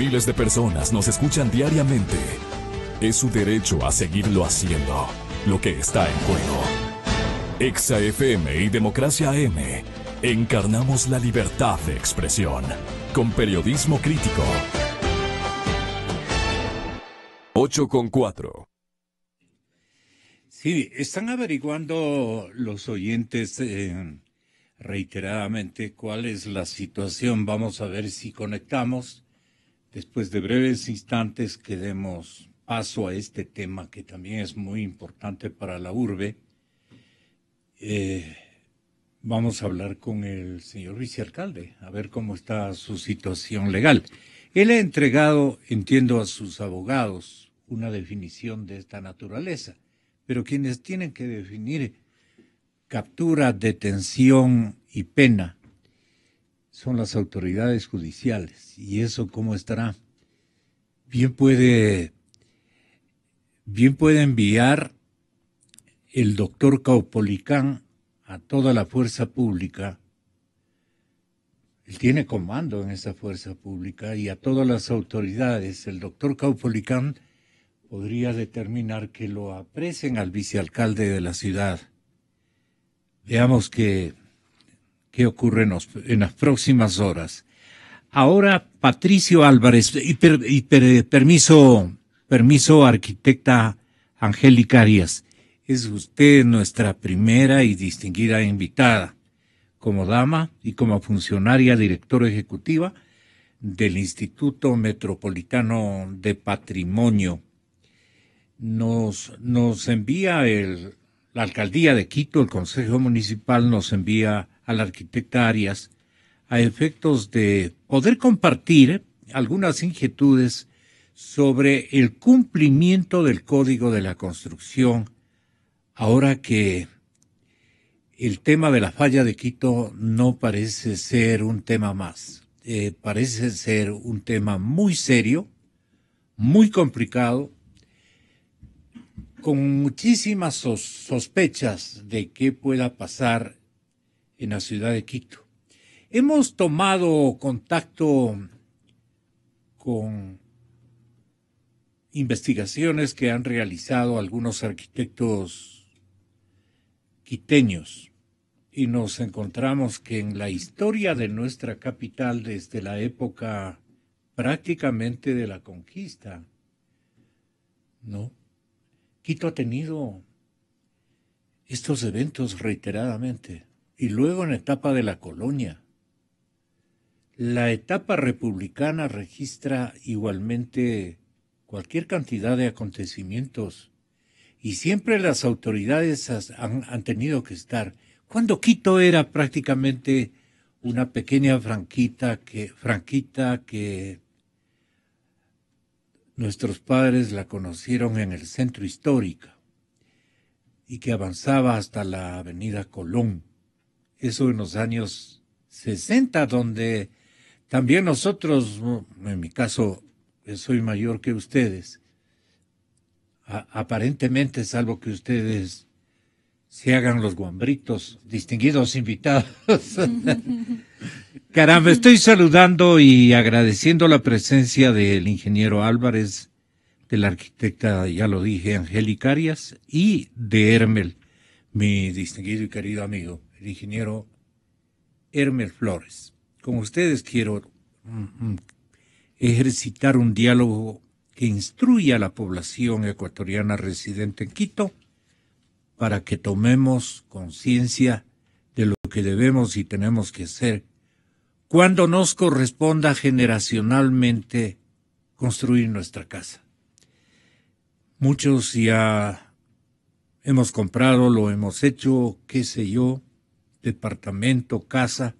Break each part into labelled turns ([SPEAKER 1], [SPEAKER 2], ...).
[SPEAKER 1] Miles de personas nos escuchan diariamente. Es su derecho a seguirlo haciendo. Lo que está en juego. Exa FM y Democracia M. Encarnamos
[SPEAKER 2] la libertad de expresión con periodismo crítico.
[SPEAKER 3] 8 con 4. Sí, están averiguando los oyentes eh, reiteradamente cuál es la situación. Vamos a ver si conectamos Después de breves instantes que demos paso a este tema que también es muy importante para la urbe, eh, vamos a hablar con el señor vicealcalde, a ver cómo está su situación legal. Él ha entregado, entiendo, a sus abogados una definición de esta naturaleza, pero quienes tienen que definir captura, detención y pena son las autoridades judiciales. ¿Y eso cómo estará? Bien puede, bien puede enviar el doctor Caupolicán a toda la fuerza pública. Él tiene comando en esa fuerza pública y a todas las autoridades. El doctor Caupolicán podría determinar que lo apresen al vicealcalde de la ciudad. Veamos que que ocurre en, las próximas horas. Ahora, Patricio Álvarez, y, permiso, permiso, arquitecta Angélica Arias, es usted nuestra primera y distinguida invitada como dama y como funcionaria directora ejecutiva del Instituto Metropolitano de Patrimonio. Nos, nos envía la alcaldía de Quito, el Consejo Municipal nos envía a la arquitecta Arias a efectos de poder compartir algunas inquietudes sobre el cumplimiento del Código de la Construcción, ahora que el tema de la falla de Quito no parece ser un tema más, eh, parece ser un tema muy serio, muy complicado, con muchísimas sospechas de qué pueda pasar en la ciudad de Quito. Hemos tomado contacto con investigaciones que han realizado algunos arquitectos quiteños y nos encontramos que en la historia de nuestra capital desde la época prácticamente de la conquista, ¿no? Quito ha tenido estos eventos reiteradamente y luego en etapa de la colonia. La etapa republicana registra igualmente cualquier cantidad de acontecimientos y siempre las autoridades han, tenido que estar. Cuando Quito era prácticamente una pequeña franquita que, franquita que nuestros padres la conocieron en el centro histórico y que avanzaba hasta la avenida Colón eso en los años 60, donde también nosotros, en mi caso, soy mayor que ustedes, aparentemente, salvo que ustedes se hagan los guambritos, distinguidos invitados. Caramba, estoy saludando y agradeciendo la presencia del ingeniero Álvarez, de la arquitecta, ya lo dije, Angélica Arias, y de Hermel, mi distinguido y querido amigo el ingeniero Hermes Flores. Con ustedes quiero mm, mm, ejercitar un diálogo que instruya a la población ecuatoriana residente en Quito para que tomemos conciencia de lo que debemos y tenemos que hacer cuando nos corresponda generacionalmente construir nuestra casa. Muchos ya hemos comprado, lo hemos hecho, qué sé yo, departamento, casa,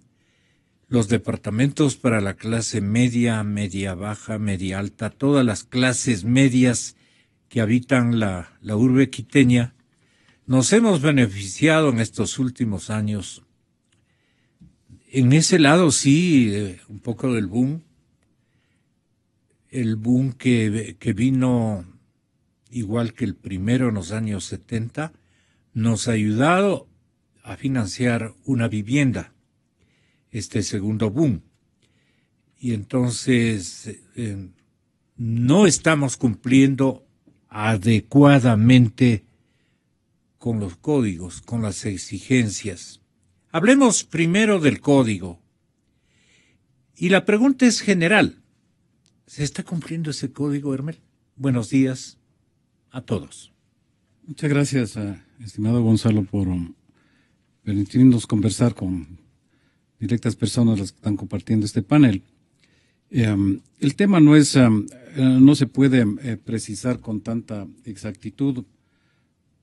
[SPEAKER 3] los departamentos para la clase media, media baja, media alta, todas las clases medias que habitan la, la urbe quiteña, nos hemos beneficiado en estos últimos años. En ese lado sí, eh, un poco del boom, el boom que, que vino igual que el primero en los años 70, nos ha ayudado a financiar una vivienda, este segundo boom. Y entonces eh, eh, no estamos cumpliendo adecuadamente con los códigos, con las exigencias. Hablemos primero del código. Y la pregunta es general. ¿Se está cumpliendo ese código, Hermel? Buenos días a todos. Muchas gracias, eh, estimado
[SPEAKER 4] Gonzalo, por permitirnos conversar con directas personas las que están compartiendo este panel. Eh, um, el tema no es, um, eh, no se puede eh, precisar con tanta exactitud,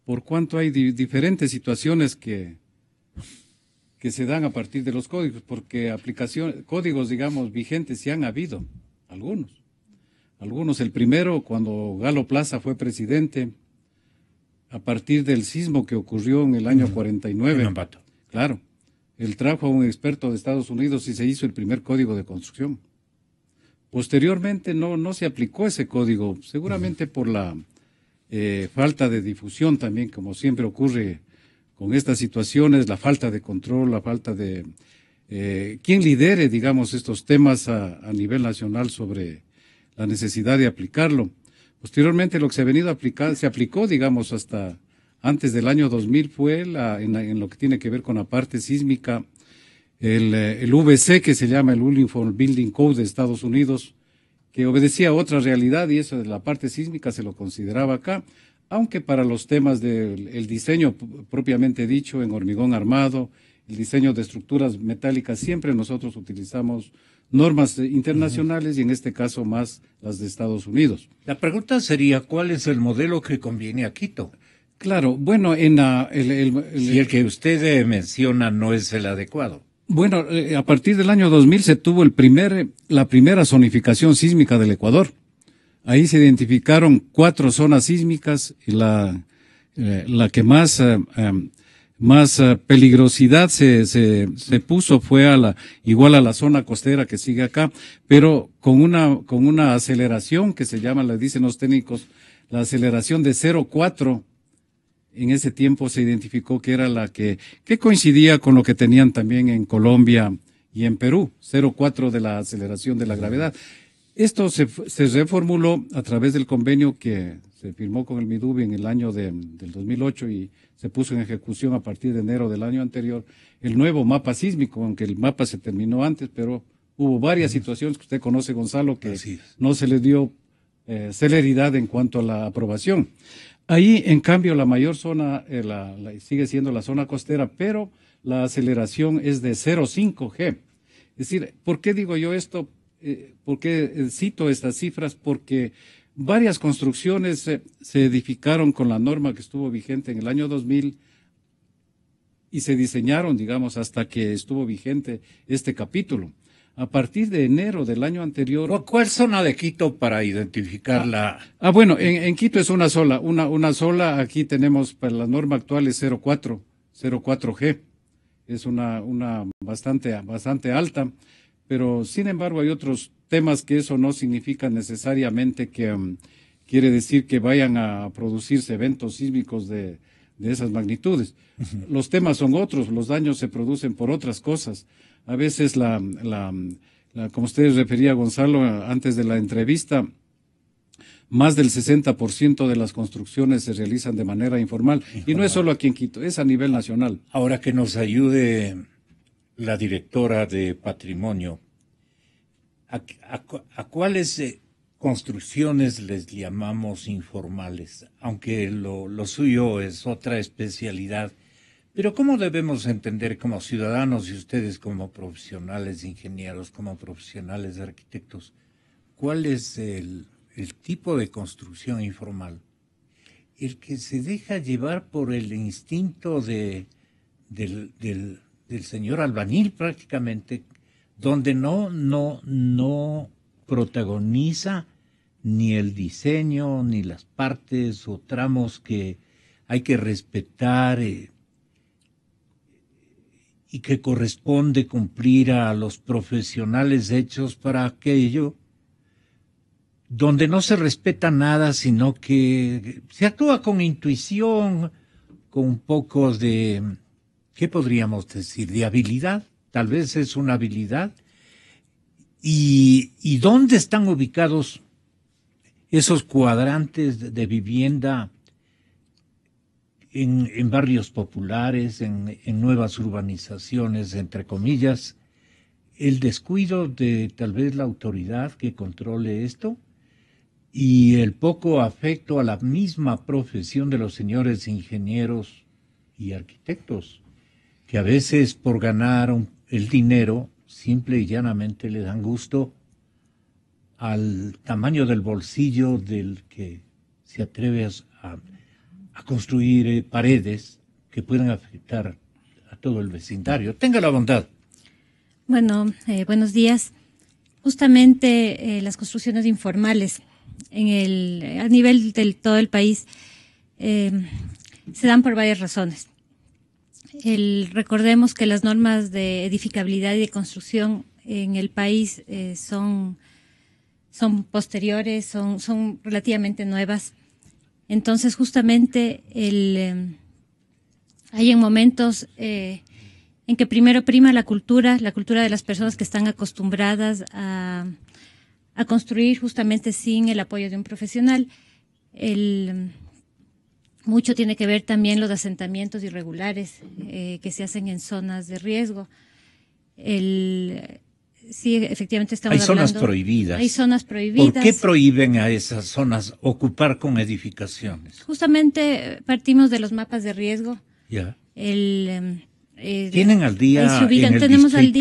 [SPEAKER 4] por cuanto hay diferentes situaciones que, que se dan a partir de los códigos, porque aplicación, códigos, digamos, vigentes sí han habido, algunos. Algunos, el primero, cuando Galo Plaza fue presidente, a partir del sismo que ocurrió en el año 49. Claro. Él trajo a un experto de Estados Unidos y se hizo el primer código de construcción. Posteriormente no, no se aplicó ese código, seguramente por la eh, falta de difusión también, como siempre ocurre con estas situaciones, la falta de control, la falta de eh, quien lidere, digamos, estos temas a nivel nacional sobre la necesidad de aplicarlo. Posteriormente, lo que se ha venido a aplicar, se aplicó, digamos, hasta antes del año 2000 fue en, lo que tiene que ver con la parte sísmica, el, eh, VC, que se llama el Uniform Building Code de Estados Unidos, que obedecía a otra realidad y eso de la parte sísmica se lo consideraba acá, aunque para los temas del diseño propiamente dicho en hormigón armado, el diseño de estructuras metálicas, siempre nosotros utilizamos normas internacionales y en este caso más las de Estados Unidos.
[SPEAKER 3] La pregunta sería, ¿cuál es el modelo que conviene a Quito? Claro, bueno, en la, el, el, si el que usted menciona no es el adecuado.
[SPEAKER 4] Bueno, eh, a partir del año 2000 se tuvo el primer, la primera zonificación sísmica del Ecuador. Ahí se identificaron cuatro zonas sísmicas y la, eh, la que más eh, em, más eh, peligrosidad se, se, se, puso fue a la, igual a la zona costera que sigue acá, pero con una, con una aceleración que se llama, le dicen los técnicos, la aceleración de 0,4. En ese tiempo se identificó que era la que, que coincidía con lo que tenían también en Colombia y en Perú, 0,4 de la aceleración de la gravedad. Esto se, reformuló a través del convenio que se firmó con el MIDUBI en el año del 2008 y se puso en ejecución a partir de enero del año anterior el nuevo mapa sísmico, aunque el mapa se terminó antes, pero hubo varias situaciones que usted conoce, Gonzalo, que no se le dio eh, celeridad en cuanto a la aprobación. Ahí, en cambio, la mayor zona eh, sigue siendo la zona costera, pero la aceleración es de 0,5G. Es decir, ¿por qué digo yo esto? porque eh, ¿por qué eh, cito estas cifras? Porque varias construcciones eh, se edificaron con la norma que estuvo vigente en el año 2000 y se diseñaron, digamos, hasta que estuvo vigente este capítulo. A partir de enero del año anterior. ¿Cuál zona de Quito para identificarla? Ah, ah, bueno, en, Quito es una sola, una, una sola. Aquí tenemos, para pues, la norma actual es 04, 04G. Es una, una bastante, bastante alta pero sin embargo hay otros temas que eso no significa necesariamente que um, quiere decir que vayan a producirse eventos sísmicos de, de esas magnitudes. Los temas son otros, los daños se producen por otras cosas. A veces la, la, la como ustedes refería Gonzalo antes de la entrevista, más del 60% de las construcciones se realizan de manera informal. Y no es solo aquí en Quito,
[SPEAKER 3] es a nivel nacional. Ahora que nos ayude la directora de patrimonio, ¿a, cuáles eh, construcciones les llamamos informales? Aunque lo, suyo es otra especialidad. Pero ¿cómo debemos entender como ciudadanos y ustedes como profesionales ingenieros, como profesionales arquitectos, cuál es el, tipo de construcción informal? El que se deja llevar por el instinto de, del, del señor albanil prácticamente, donde no, no, no protagoniza ni el diseño, ni las partes o tramos que hay que respetar eh, y que corresponde cumplir a los profesionales hechos para aquello, donde no se respeta nada, sino que se actúa con intuición, con un poco de ¿qué podríamos decir? De habilidad, tal vez es una habilidad. ¿Y, dónde están ubicados esos cuadrantes de vivienda en, barrios populares, en nuevas urbanizaciones, entre comillas? el descuido de tal vez la autoridad que controle esto y el poco afecto a la misma profesión de los señores ingenieros y arquitectos que a veces por ganar el dinero simple y llanamente le dan gusto al tamaño del bolsillo del que se atreve a, construir eh, paredes que puedan afectar a todo el vecindario. Tenga la bondad.
[SPEAKER 5] Bueno, eh, buenos días. Justamente eh, las construcciones informales en el, a nivel de todo el país se dan por varias razones recordemos que las normas de edificabilidad y de construcción en el país eh, son, son posteriores, son, son relativamente nuevas. Entonces, justamente, el, eh, hay en momentos eh, en que primero prima la cultura, la cultura de las personas que están acostumbradas a, construir justamente sin el apoyo de un profesional. Mucho tiene que ver también los asentamientos irregulares eh, que se hacen en zonas de riesgo. sí, efectivamente estamos Hay zonas prohibidas. Hay zonas prohibidas. ¿Por qué
[SPEAKER 3] prohíben a esas zonas ocupar con edificaciones?
[SPEAKER 5] Justamente eh, partimos de los mapas de riesgo. Ya. Eh, Tienen al día. En el tenemos, al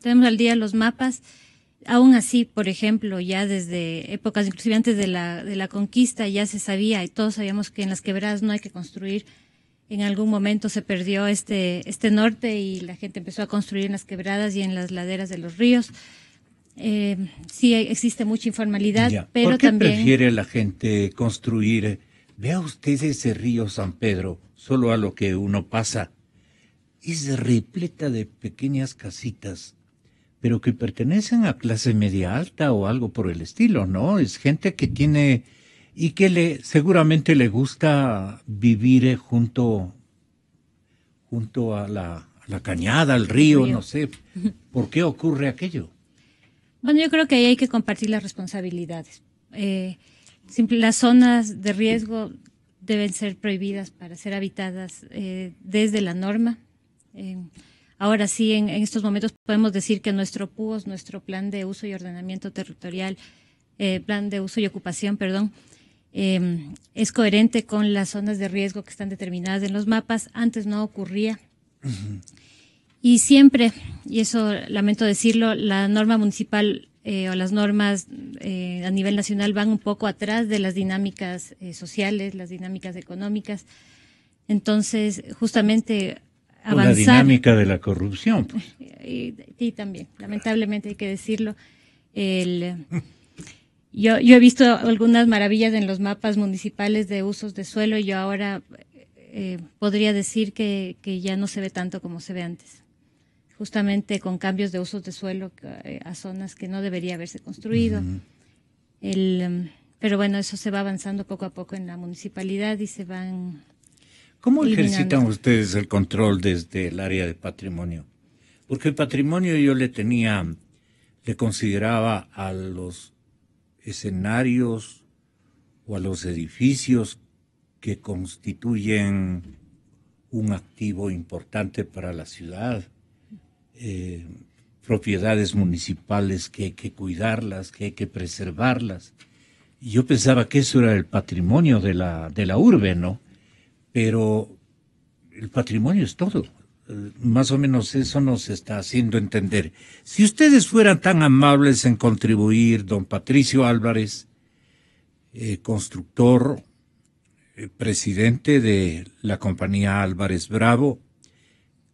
[SPEAKER 5] tenemos al día los mapas. Aún así, por ejemplo, ya desde épocas, inclusive antes de la, de la conquista, ya se sabía y todos sabíamos que en las quebradas no hay que construir. En algún momento se perdió este, este norte y la gente empezó a construir en las quebradas y en las laderas de los ríos. Eh, sí, existe mucha informalidad, pero ¿Por qué también... prefiere
[SPEAKER 3] la gente construir? Vea usted ese río San Pedro, solo a lo que uno pasa. Es repleta de pequeñas casitas pero que pertenecen a clase media alta o algo por el estilo, ¿no? Es gente que tiene y que le seguramente le gusta vivir eh, junto junto a la, cañada, al río, no sé. ¿Por qué ocurre aquello?
[SPEAKER 5] Bueno, yo creo que ahí hay que compartir las responsabilidades. Eh, las zonas de riesgo deben ser prohibidas para ser habitadas eh, desde la norma. Ahora sí, en, estos momentos podemos decir que nuestro PUOS, nuestro Plan de Uso y Ordenamiento Territorial, eh, Plan de Uso y Ocupación, perdón, em, es coherente con las zonas de riesgo que están determinadas en los mapas. Antes no ocurría. Y siempre, y eso lamento decirlo, la norma municipal eh, o las normas eh, a nivel nacional van un poco atrás de las dinámicas sociales, las dinámicas económicas. Entonces, justamente la dinámica de la
[SPEAKER 3] corrupción.
[SPEAKER 5] Pues. Y, también, lamentablemente hay que decirlo, yo, yo he visto algunas maravillas en los mapas municipales de usos de suelo y yo ahora eh, podría decir que, que ya no se ve tanto como se ve antes justamente con cambios de usos de suelo eh, a zonas que no debería haberse construido. El, em, pero bueno, eso se va avanzando poco a poco en la municipalidad y se van ¿Cómo ejercitan
[SPEAKER 3] ustedes el control desde el área de patrimonio? Porque el patrimonio yo le tenía, le consideraba a los escenarios o a los edificios que constituyen un activo importante para la ciudad, eh, propiedades municipales que hay que cuidarlas, que hay que preservarlas. Y yo pensaba que eso era el patrimonio de la, de la urbe, ¿no? pero el patrimonio es todo. Eh, más o menos eso nos está haciendo entender. Si ustedes fueran tan amables en contribuir, don Patricio Álvarez, eh, constructor, eh, presidente de la compañía Álvarez Bravo,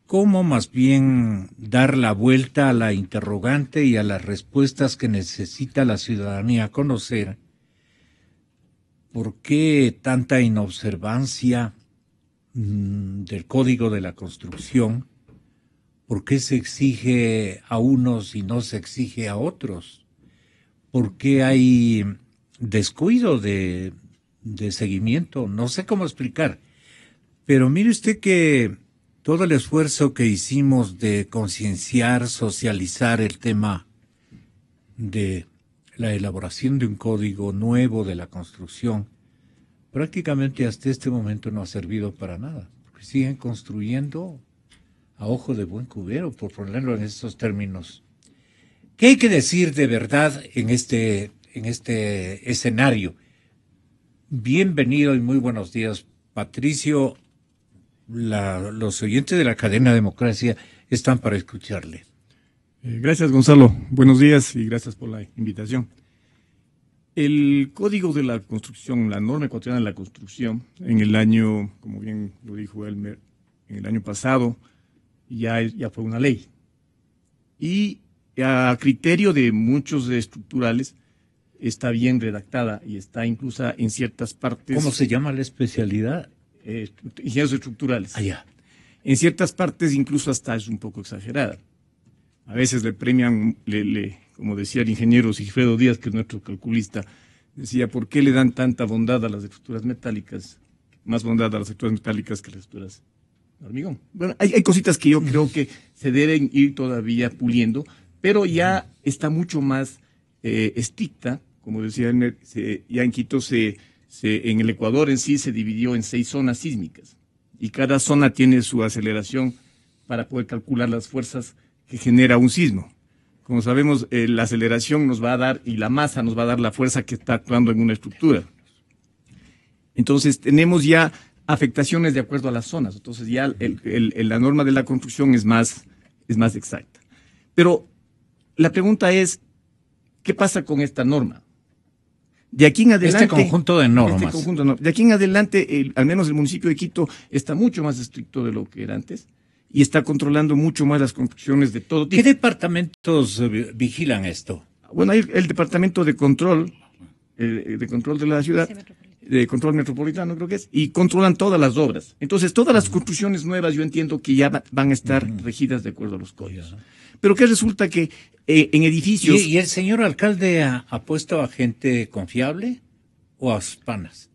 [SPEAKER 3] cómo más bien dar la vuelta a la interrogante y a las respuestas que necesita la ciudadanía conocer. ¿Por qué tanta inobservancia Mm, del Código de la Construcción, ¿por qué se exige a unos y no se exige a otros? ¿Por qué hay descuido de, de seguimiento? No sé cómo explicar. Pero mire usted que todo el esfuerzo que hicimos de concienciar, socializar el tema de la elaboración de un código nuevo de la construcción, prácticamente hasta este momento no ha servido para nada. Porque siguen construyendo a ojo de buen cubero, por ponerlo en estos términos. ¿Qué hay que decir de verdad en este, en este escenario? Bienvenido y muy buenos días, Patricio. los oyentes de la cadena Democracia están para escucharle.
[SPEAKER 1] Eh, gracias, Gonzalo. Buenos días y gracias por la invitación. El Código de la Construcción, la norma ecuatoriana de la construcción, en el año, como bien lo dijo Elmer, en el año pasado, ya, ya fue una ley. Y a criterio de muchos estructurales, está bien redactada y está incluso en ciertas partes. ¿Cómo se llama la especialidad? ingenieros estructurales. Allá. Ah, en ciertas partes incluso hasta es un poco exagerada. A veces le premian, le, como decía el ingeniero Sigfredo Díaz, que es nuestro calculista, decía, ¿por qué le dan tanta bondad a las estructuras metálicas? Más bondad a las estructuras metálicas que a las estructuras de hormigón. Bueno, hay, cositas que yo creo que se deben ir todavía puliendo, pero ya está mucho más eh, estricta, como decía ya en Quito en el Ecuador en sí se dividió en seis zonas sísmicas y cada zona tiene su aceleración para poder calcular las fuerzas que genera un sismo. Como sabemos, eh, la aceleración nos va a dar y la masa nos va a dar la fuerza que está actuando en una estructura. Entonces, tenemos ya afectaciones de acuerdo a las zonas. Entonces, ya la norma de la construcción es más, es más exacta. Pero la pregunta es, ¿qué pasa con esta norma? De aquí en este adelante. Este conjunto de normas. de, aquí en adelante, al menos el municipio de Quito está mucho más estricto de lo que era antes y está controlando mucho más las construcciones de todo tipo. ¿Qué departamentos eh, vigilan esto? Bueno, hay el departamento de control, eh, de control de la ciudad, de control metropolitano creo que es, y controlan todas las obras. Entonces, todas las construcciones nuevas yo entiendo que ya van a estar regidas de acuerdo a los códigos. Pero que resulta que eh, en edificios... ¿Y, el señor alcalde ha, ha puesto a gente confiable o a sus panas?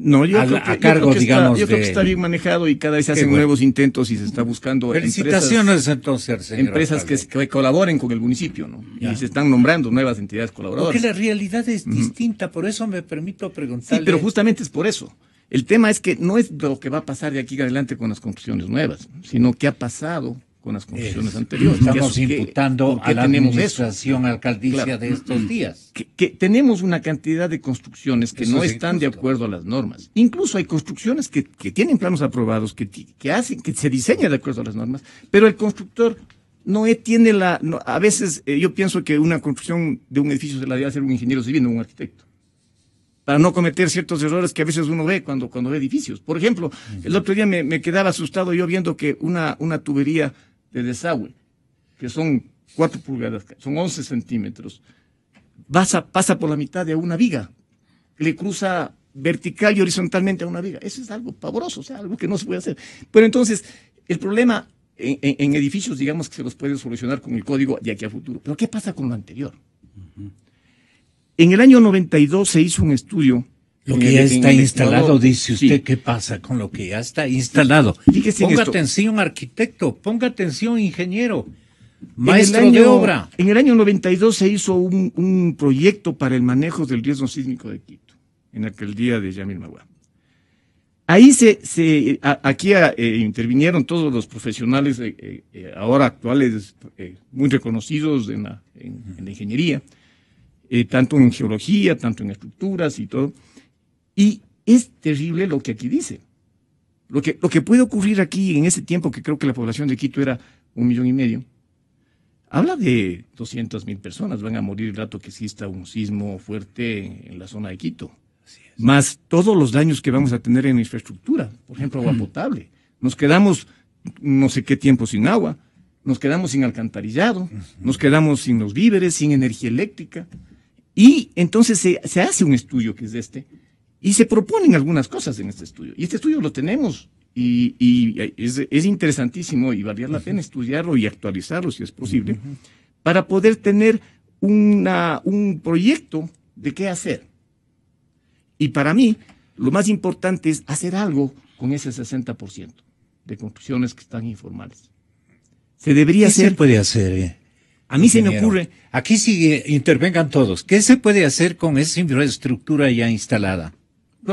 [SPEAKER 1] No, yo, creo, que, Está, bien manejado y cada vez se hacen nuevos intentos y se está buscando. Felicitaciones empresas, Empresas que, colaboren con el municipio, ¿no? Y se están nombrando nuevas entidades colaboradoras. Porque la
[SPEAKER 3] realidad es distinta, por eso me permito
[SPEAKER 1] preguntar. Sí, pero justamente es por eso. El tema es que no es lo que va a pasar de aquí adelante con las conclusiones nuevas, sino que ha pasado con las construcciones anteriores. Estamos imputando a la administración alcaldicia de estos días. Que, tenemos una cantidad de construcciones que no están de acuerdo a las normas. Incluso hay construcciones que, tienen planos aprobados, que, que, hacen, que se diseña de acuerdo a las normas, pero el constructor no e, tiene la... a veces eh, yo pienso que una construcción de un edificio se la debe hacer un ingeniero civil, no un arquitecto para no cometer ciertos errores que a veces uno ve cuando, cuando ve edificios. Por ejemplo, el otro día me, quedaba asustado yo viendo que una, una tubería de desagüe, que son 4 pulgadas, son 11 centímetros, pasa, pasa por la mitad de una viga, le cruza vertical y horizontalmente a una viga. Eso es algo pavoroso, o sea, algo que no se puede hacer. Pero entonces, el problema en, edificios, digamos que se los puede solucionar con el código de aquí a futuro. Pero ¿qué pasa con lo anterior? En el año 92 se hizo un estudio lo que ya está instalado,
[SPEAKER 3] dice usted, ¿qué pasa con lo que ya está instalado? ponga
[SPEAKER 1] atención arquitecto, ponga atención ingeniero,
[SPEAKER 3] maestro de obra.
[SPEAKER 1] En el año 92 se hizo un, proyecto para el manejo del riesgo sísmico de Quito, en aquel día de Yamil Magua. Ahí se, aquí eh, intervinieron todos los profesionales eh, eh, ahora actuales, muy reconocidos en la ingeniería, tanto en geología, tanto en estructuras y todo y es terrible lo que aquí dice. Lo que, lo que puede ocurrir aquí en ese tiempo, que creo que la población de Quito era un millón y medio, habla de 200 mil personas van a morir el rato que exista un sismo fuerte en, la zona de Quito. Más todos los daños que vamos a tener en infraestructura, por ejemplo, agua mm. potable. Nos quedamos no sé qué tiempo sin agua, nos quedamos sin alcantarillado, nos quedamos sin los víveres, sin energía eléctrica. Y entonces se, se hace un estudio que es este, y se proponen algunas cosas en este estudio. Y este estudio lo tenemos. Y, es, interesantísimo y valdría la pena estudiarlo y actualizarlo si es posible, para poder tener un proyecto de qué hacer. Y para mí, lo más importante es hacer algo con ese 60% de construcciones que están informales.
[SPEAKER 3] Se debería ¿Qué hacer. se puede hacer? Eh, A mí se me ocurre. Aquí sí intervengan todos. ¿Qué se puede hacer con esa infraestructura ya instalada?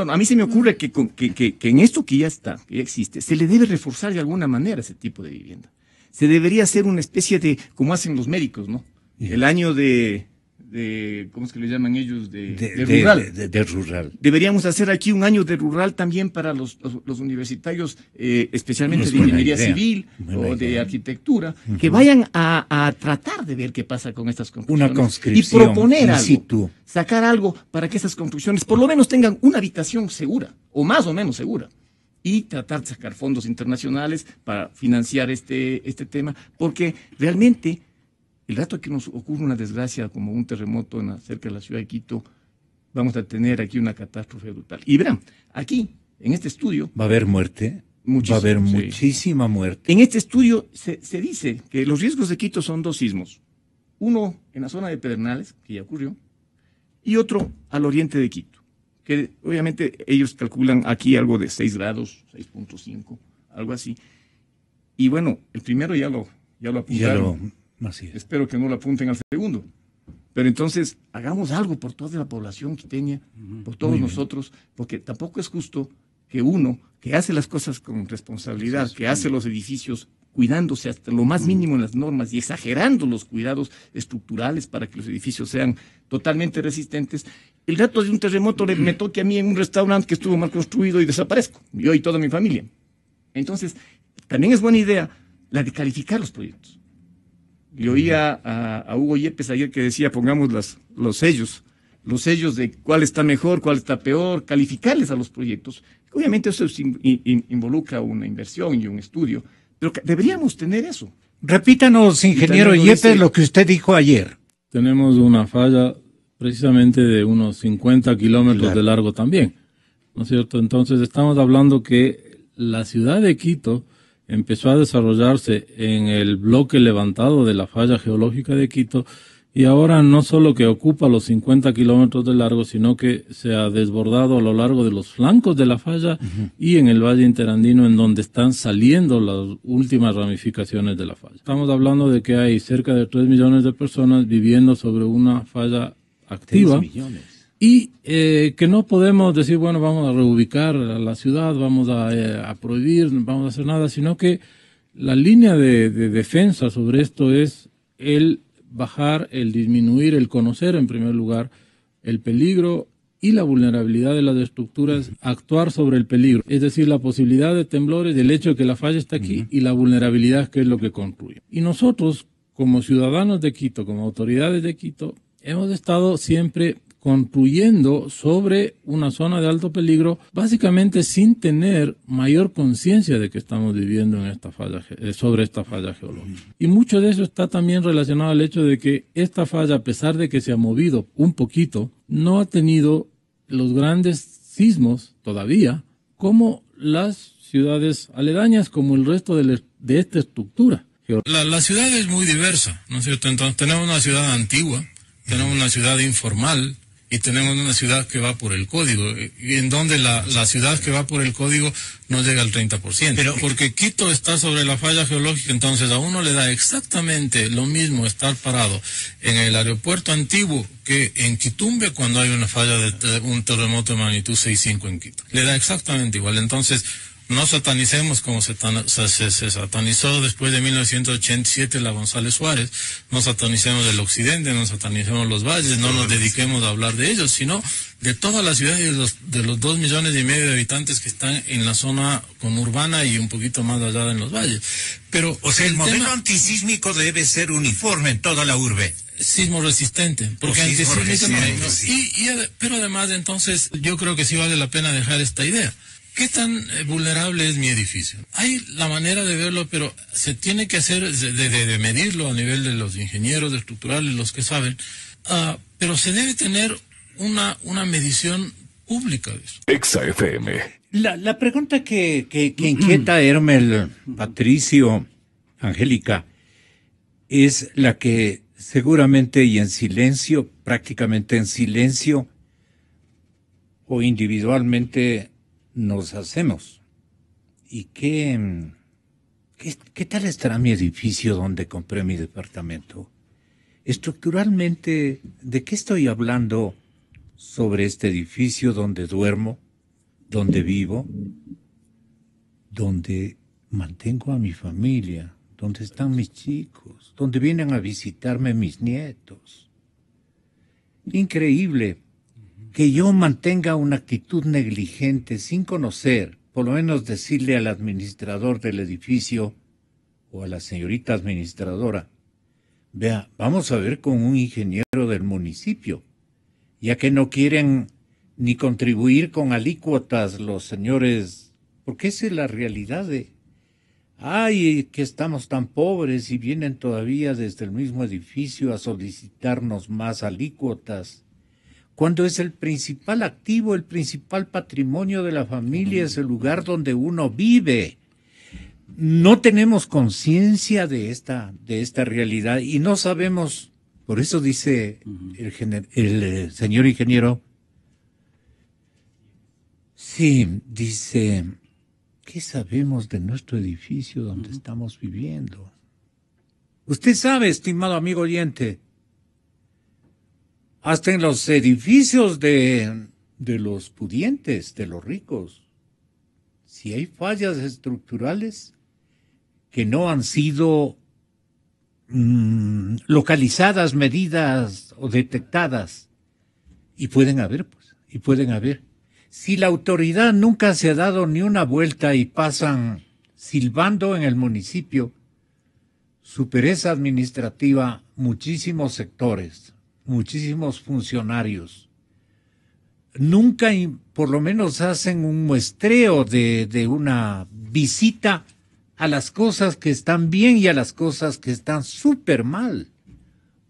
[SPEAKER 1] a mí se me ocurre mm. que, que en esto que ya está, que ya existe, se le debe reforzar de alguna manera ese tipo de vivienda. Se debería hacer una especie de, como hacen los médicos, ¿no? El año de ¿cómo es que le llaman ellos? De, de, rural. De, rural. Deberíamos hacer aquí un año de rural también para los, los, universitarios, eh, especialmente de ingeniería civil o de arquitectura, que vayan a, a, tratar de ver qué pasa con estas construcciones. Una conscripción. Y proponer algo, sacar algo para que esas construcciones por lo menos tengan una habitación segura, o más o menos segura y tratar de sacar fondos internacionales para financiar este, este tema, porque realmente el rato que nos ocurre una desgracia como un terremoto en, cerca de la ciudad de Quito, vamos a tener aquí una catástrofe brutal. Y verán, aquí, en este estudio... ¿Va a haber muerte? Va a haber muchísima muerte. En este estudio se, dice que los riesgos de Quito son dos sismos. Uno en la zona de Pedernales, que ya ocurrió, y otro al oriente de Quito, que obviamente ellos calculan aquí algo de 6 grados, 6.5, algo así. Y bueno, el primero ya lo, ya lo apuntaron. Espero que no lo apunten al segundo. Pero entonces, hagamos algo por toda la población quiteña, por todos nosotros, porque tampoco es justo que uno, que hace las cosas con responsabilidad, que hace los edificios cuidándose hasta lo más mínimo en las normas y exagerando los cuidados estructurales para que los edificios sean totalmente resistentes. El dato de un terremoto me toque a mí en un restaurante que estuvo mal construido y desaparezco, yo y toda mi familia. Entonces, también es buena idea la de calificar los proyectos. Yo oía a, Hugo Yepes ayer que decía, pongamos las, los sellos, los sellos de cuál está mejor, cuál está peor, calificarles a los proyectos. Obviamente eso involucra una inversión y un estudio, pero deberíamos tener eso.
[SPEAKER 3] Repítanos, ingeniero Yepes, lo que usted dijo ayer.
[SPEAKER 2] Tenemos una falla precisamente de unos 50 kilómetros de largo también, ¿no es cierto? Entonces estamos hablando que la ciudad de Quito empezó a desarrollarse en el bloque levantado de la falla geológica de Quito y ahora no solo que ocupa los 50 kilómetros de largo, sino que se ha desbordado a lo largo de los flancos de la falla y en el valle interandino en donde están saliendo las últimas ramificaciones de la falla. Estamos hablando de que hay cerca de 3 millones de personas viviendo sobre una falla activa y eh, que no podemos decir, bueno, vamos a reubicar a la ciudad, vamos a, eh, prohibir, vamos a hacer nada, sino que la línea de, defensa sobre esto es el bajar, el disminuir, el conocer en primer lugar el peligro y la vulnerabilidad de las estructuras, actuar sobre el peligro, es decir, la posibilidad de temblores, el hecho de que la falla está aquí y la vulnerabilidad que es lo que concluye. Y nosotros, como ciudadanos de Quito, como autoridades de Quito, hemos estado siempre construyendo sobre una zona de alto peligro, básicamente sin tener mayor conciencia de que estamos viviendo en esta falla, eh, sobre esta falla geológica. Y mucho de eso está también relacionado al hecho de que esta falla, a pesar de que se ha movido un poquito, no ha tenido los grandes sismos todavía como las ciudades aledañas, como el resto de, esta estructura. La, la ciudad es muy diversa, ¿no es cierto? Entonces tenemos una ciudad antigua, tenemos una ciudad informal, y tenemos una ciudad que va por el código, y en donde la, ciudad que va por el código no llega al 30%. Pero porque Quito está sobre la falla geológica, entonces a uno le da exactamente lo mismo estar parado en el aeropuerto antiguo que en Quitumbe cuando hay una falla de un terremoto de magnitud 6.5 en Quito. Le da exactamente igual. Entonces, no satanicemos como se, satanizó después de 1987 la González Suárez. No satanicemos el occidente, no satanicemos los valles, no nos dediquemos a hablar de ellos, sino de todas las ciudades de los, de los dos millones y medio de habitantes que están en la zona conurbana y un poquito más allá en los
[SPEAKER 3] valles. Pero, o sea, el, modelo antisísmico debe ser uniforme en toda la urbe sismo resistente, porque antisísmico
[SPEAKER 2] pero además entonces yo creo que sí vale la pena dejar esta idea. ¿Qué tan eh, vulnerable es mi edificio? Hay la manera de verlo, pero se tiene que hacer, de, medirlo a nivel de los ingenieros estructurales, los que saben, ah, pero se debe tener una, una medición pública de eso. Exa FM.
[SPEAKER 3] La, pregunta que, que, que Hermel, Patricio, Angélica, es la que seguramente y en silencio, prácticamente en silencio, o individualmente nos hacemos? ¿Y qué, qué, tal estará mi edificio donde compré mi departamento? Estructuralmente, ¿de qué estoy hablando sobre este edificio donde duermo, donde vivo, donde mantengo a mi familia, donde están mis chicos, donde vienen a visitarme mis nietos. Increíble que yo mantenga una actitud negligente sin conocer, por lo menos decirle al administrador del edificio o a la señorita administradora, vea, vamos a ver con un ingeniero del municipio, ya que no quieren ni contribuir con alícuotas los señores, porque esa es la realidad de, ay, que estamos tan pobres y vienen todavía desde el mismo edificio a solicitarnos más alícuotas cuando es el principal activo, el principal patrimonio de la familia, es el lugar donde uno vive. No tenemos conciencia de esta, de esta realidad y no sabemos, por eso dice el, eh, señor ingeniero, sí, dice, ¿qué sabemos de nuestro edificio donde estamos viviendo? Usted sabe, estimado amigo oyente, hasta en los edificios de, de los pudientes, de los ricos. Si hay fallas estructurales que no han sido mm, localizadas, medidas o detectadas, y pueden haber, pues, y pueden haber. Si la autoridad nunca se ha dado ni una vuelta y pasan silbando en el municipio, su pereza administrativa muchísimos sectores, muchísimos funcionarios nunca, por lo menos hacen un muestreo de, una visita a las cosas que están bien y a las cosas que están súper mal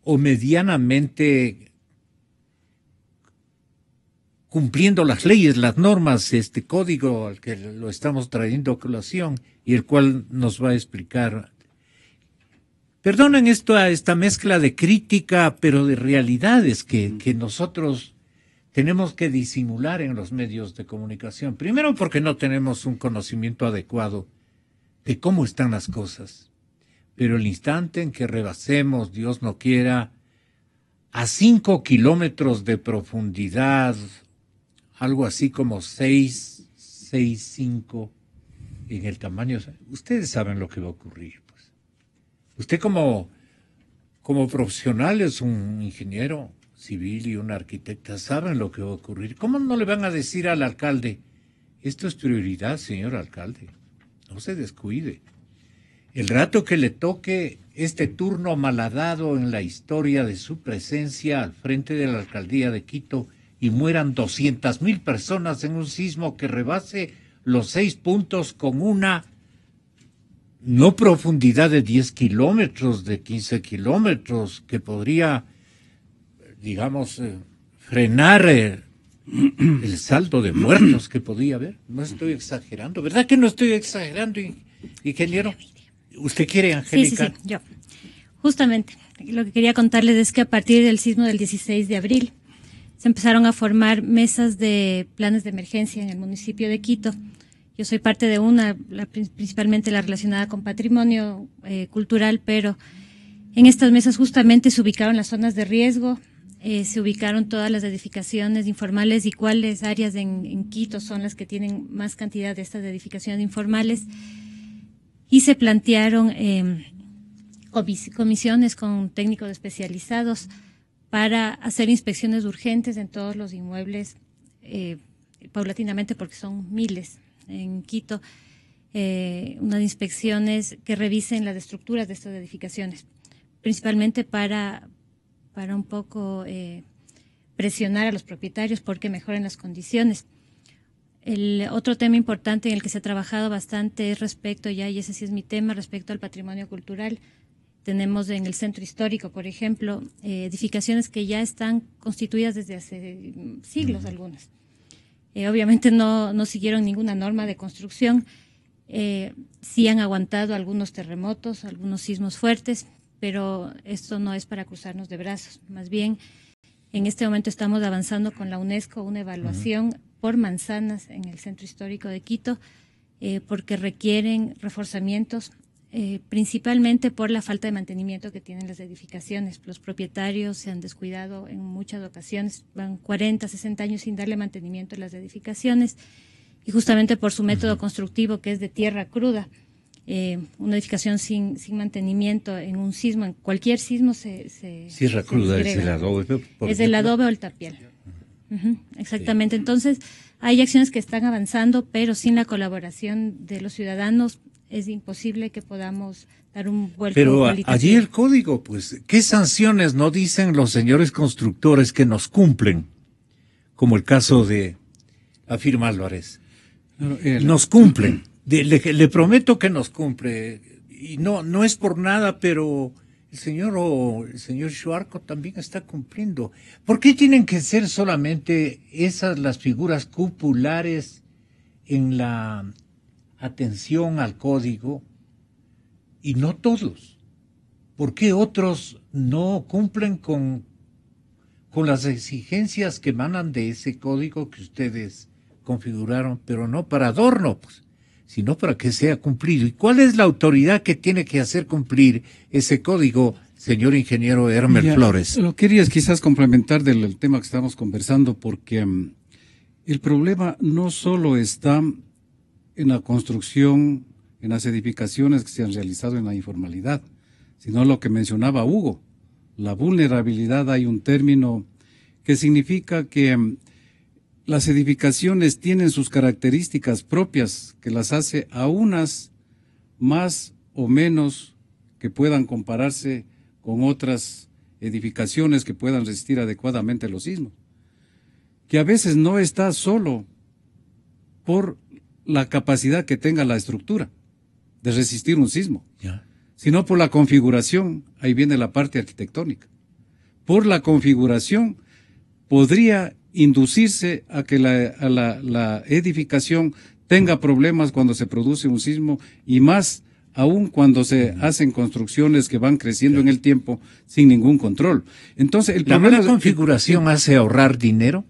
[SPEAKER 3] o medianamente cumpliendo las leyes, las normas, este código al que lo estamos trayendo a colación y el cual nos va a explicar Perdonen esto a esta mezcla de crítica, pero de realidades que, que nosotros tenemos que disimular en los medios de comunicación. Primero porque no tenemos un conocimiento adecuado de cómo están las cosas. Pero el instante en que rebasemos, Dios no quiera, a cinco kilómetros de profundidad, algo así como seis, seis, cinco, en el tamaño, ustedes saben lo que va a ocurrir. Usted como, como profesional es un ingeniero civil y un arquitecta, saben lo que va a ocurrir. ¿Cómo no le van a decir al alcalde, esto es prioridad, señor alcalde? No se descuide. El rato que le toque este turno malhadado en la historia de su presencia al frente de la alcaldía de Quito y mueran 200 mil personas en un sismo que rebase los seis puntos con una no profundidad de 10 kilómetros, de 15 kilómetros, que podría, digamos, eh, frenar eh, el saldo de muertos que podía haber. No estoy exagerando, ¿verdad que no estoy exagerando, ingeniero? ¿Usted quiere, Angélica? Sí, sí,
[SPEAKER 5] sí, yo. Justamente, lo que quería contarles es que a partir del sismo del 16 de abril se empezaron a formar mesas de planes de emergencia en el municipio de Quito yo soy parte de una, principalmente la relacionada con patrimonio eh, cultural, pero en estas mesas justamente se ubicaron las zonas de riesgo, eh, se ubicaron todas las edificaciones informales y cuáles áreas en, Quito son las que tienen más cantidad de estas edificaciones informales. Y se plantearon em, comisiones con técnicos especializados para hacer inspecciones urgentes en todos los inmuebles, eh, paulatinamente porque son miles en Quito, eh, unas inspecciones que revisen las estructuras de estas edificaciones, principalmente para, para un poco eh, presionar a los propietarios porque mejoren las condiciones. El otro tema importante en el que se ha trabajado bastante es respecto, ya, y ese sí es mi tema, respecto al patrimonio cultural. Tenemos en el centro histórico, por ejemplo, eh, edificaciones que ya están constituidas desde hace siglos algunas. Eh, obviamente no, siguieron ninguna norma de construcción. Eh, sí han aguantado algunos terremotos, algunos sismos fuertes, pero esto no es para cruzarnos de brazos. Más bien, en este momento estamos avanzando con la UNESCO una evaluación por manzanas en el centro histórico de Quito, eh, porque requieren reforzamientos eh, principalmente por la falta de mantenimiento que tienen las edificaciones. Los propietarios se han descuidado en muchas ocasiones, van 40, 60 años sin darle mantenimiento a las edificaciones y justamente por su método constructivo que es de tierra cruda. Eh, una edificación sin, sin, mantenimiento en un sismo, en cualquier sismo se... se tierra cruda es el
[SPEAKER 3] adobe. Es adobe o el
[SPEAKER 5] tapial. exactamente. Entonces, hay acciones que están avanzando, pero sin la colaboración de los ciudadanos es imposible que podamos dar un vuelco. Pero allí el
[SPEAKER 3] código, pues, ¿qué sanciones no dicen los señores constructores que nos cumplen? Como el caso de afirma Nos cumplen. le, prometo que nos cumple. Y no, no es por nada, pero el señor, o el señor Schuarco también está cumpliendo. ¿Por qué tienen que ser solamente esas las figuras cupulares en la atención al código y no todos. ¿Por qué otros no cumplen con, con las exigencias que emanan de ese código que ustedes configuraron, pero no para adorno, pues, sino para que sea cumplido? ¿Y cuál es la autoridad que tiene que hacer cumplir ese código? Señor ingeniero Hermer Flores. Lo
[SPEAKER 4] querías quizás complementar del tema que estamos conversando, porque mm, el problema no solo está en la construcción, en las edificaciones que se han realizado en la informalidad, sino lo que mencionaba Hugo, la vulnerabilidad hay un término que significa que em, las edificaciones tienen sus características propias que las hace a unas más o menos que puedan compararse con otras edificaciones que puedan resistir adecuadamente los sismos, que a veces no está solo por la capacidad que tenga la estructura de resistir un sismo, sino por la configuración, ahí viene la parte arquitectónica. Por la configuración podría inducirse a que la, edificación tenga problemas cuando se produce un sismo y más aún cuando se hacen construcciones que van creciendo en el tiempo sin ningún control. Entonces,
[SPEAKER 1] el ¿La
[SPEAKER 3] configuración hace ahorrar
[SPEAKER 4] dinero?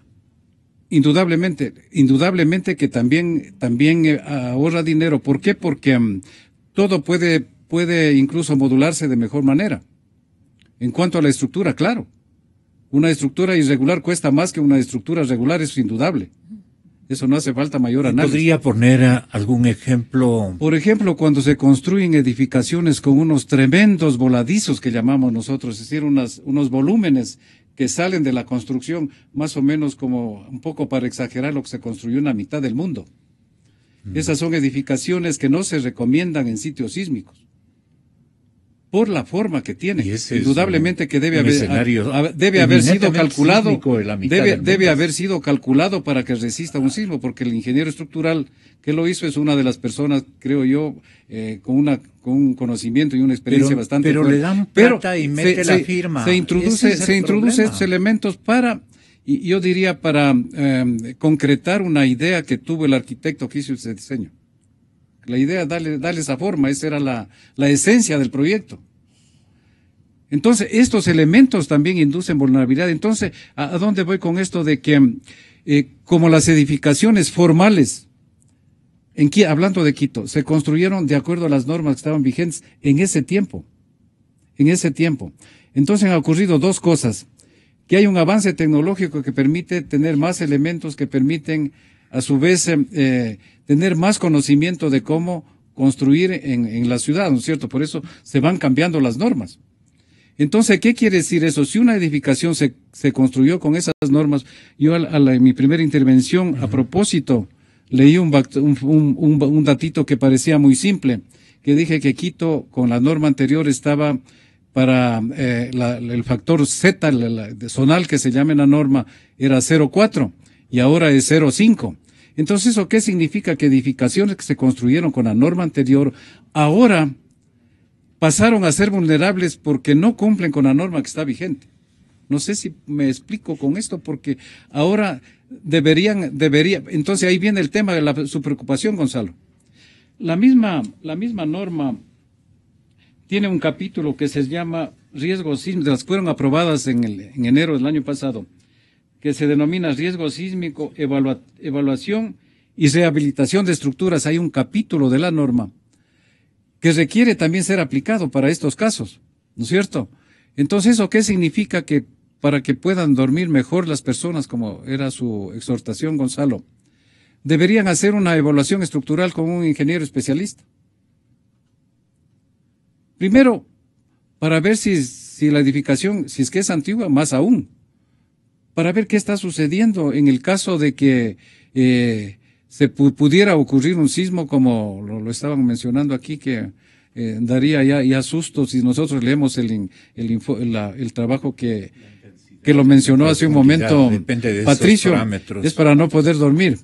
[SPEAKER 4] Indudablemente, indudablemente que también, también eh, ahorra dinero. ¿Por qué? Porque mm, todo puede, puede incluso modularse de mejor manera. En cuanto a la estructura, claro. Una estructura irregular cuesta más que una estructura regular, es indudable. Eso no hace falta mayor análisis. ¿Podría poner eh,
[SPEAKER 3] algún ejemplo?
[SPEAKER 4] Por ejemplo, cuando se construyen edificaciones con unos tremendos voladizos que llamamos nosotros, es decir, unos volúmenes que salen de la construcción, más o menos como un poco para exagerar lo que se construyó en la mitad del mundo. Mm. Esas son edificaciones que no se recomiendan en sitios sísmicos por la forma que tiene. Indudablemente que debe haber, debe haber sido calculado, debe, debe haber sido calculado para que resista un sismo, porque el ingeniero estructural que lo hizo es una de las personas, creo yo, eh, con una con un conocimiento y una experiencia bastante. Pero le dan plata y mete la firma. Se, se introduce, se introduce estos elementos para y yo diría para em, concretar una idea que tuvo el arquitecto que hizo ese diseño. La idea es darle, darle esa forma, esa era la, esencia del proyecto. Entonces, estos elementos también inducen vulnerabilidad. Entonces, ¿a, dónde voy con esto de que, eh, como las edificaciones formales, en, hablando de Quito, se construyeron de acuerdo a las normas que estaban vigentes en ese tiempo? En ese tiempo. Entonces han ocurrido dos cosas. Que hay un avance tecnológico que permite tener más elementos que permiten, a su vez, em, eh, tener más conocimiento de cómo construir en, en, la ciudad, ¿no es cierto? Por eso se van cambiando las normas. Entonces, ¿qué quiere decir eso? Si una edificación se, se construyó con esas normas, yo a en mi primera intervención, a propósito, leí un, un, un, datito que parecía muy simple, que dije que Quito con la norma anterior estaba para eh, la, el factor Z, la, zonal que se llama en la norma, era 0,4 y ahora es 0,5. Entonces, ¿eso qué significa? Que edificaciones que se construyeron con la norma anterior ahora pasaron a ser vulnerables porque no cumplen con la norma que está vigente. No sé si me explico con esto, porque ahora deberían, debería, entonces ahí viene el tema de la, su preocupación, Gonzalo. La misma, la misma norma tiene un capítulo que se llama riesgos sísmicos, fueron aprobadas en enero del año pasado que se denomina riesgo sísmico, evaluación y rehabilitación de estructuras. Hay un capítulo de la norma que requiere también ser aplicado para estos casos, ¿no es cierto? Entonces, ¿eso qué significa que para que puedan dormir mejor las personas, como era su exhortación, Gonzalo? Deberían hacer una evaluación estructural con un ingeniero especialista. Primero, para ver si la edificación, si es que es antigua, más aún, para ver qué está sucediendo en el caso de que eh, se pudiera ocurrir un sismo como lo, estaban mencionando aquí, que eh, daría ya, ya, susto si nosotros leemos el, el, el trabajo que, que lo mencionó hace un momento Patricio. Es para no poder dormir.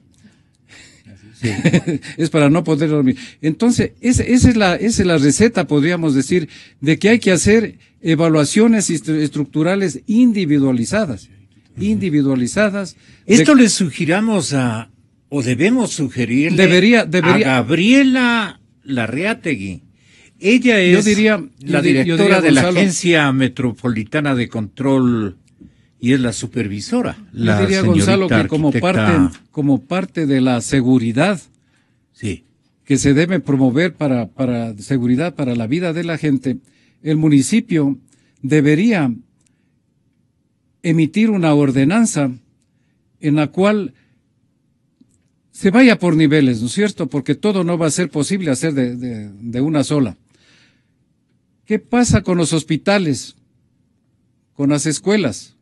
[SPEAKER 4] es para no poder dormir. Entonces, esa, esa, es la, es la receta, podríamos decir, de que hay que hacer evaluaciones estructurales
[SPEAKER 3] individualizadas individualizadas. Esto le sugiramos a, o debemos sugerirle a Gabriela Larreategui. Ella es yo diría, la directora de la Agencia Metropolitana de Control y es la supervisora. La yo diría Gonzalo que como parte,
[SPEAKER 4] como parte de la seguridad sí. que se debe promover para, para seguridad para la vida de la gente, el municipio debería emitir una ordenanza en la cual se vaya por niveles, ¿no es cierto? Porque todo no va a ser posible hacer de, una sola. ¿Qué pasa con los hospitales, con las escuelas,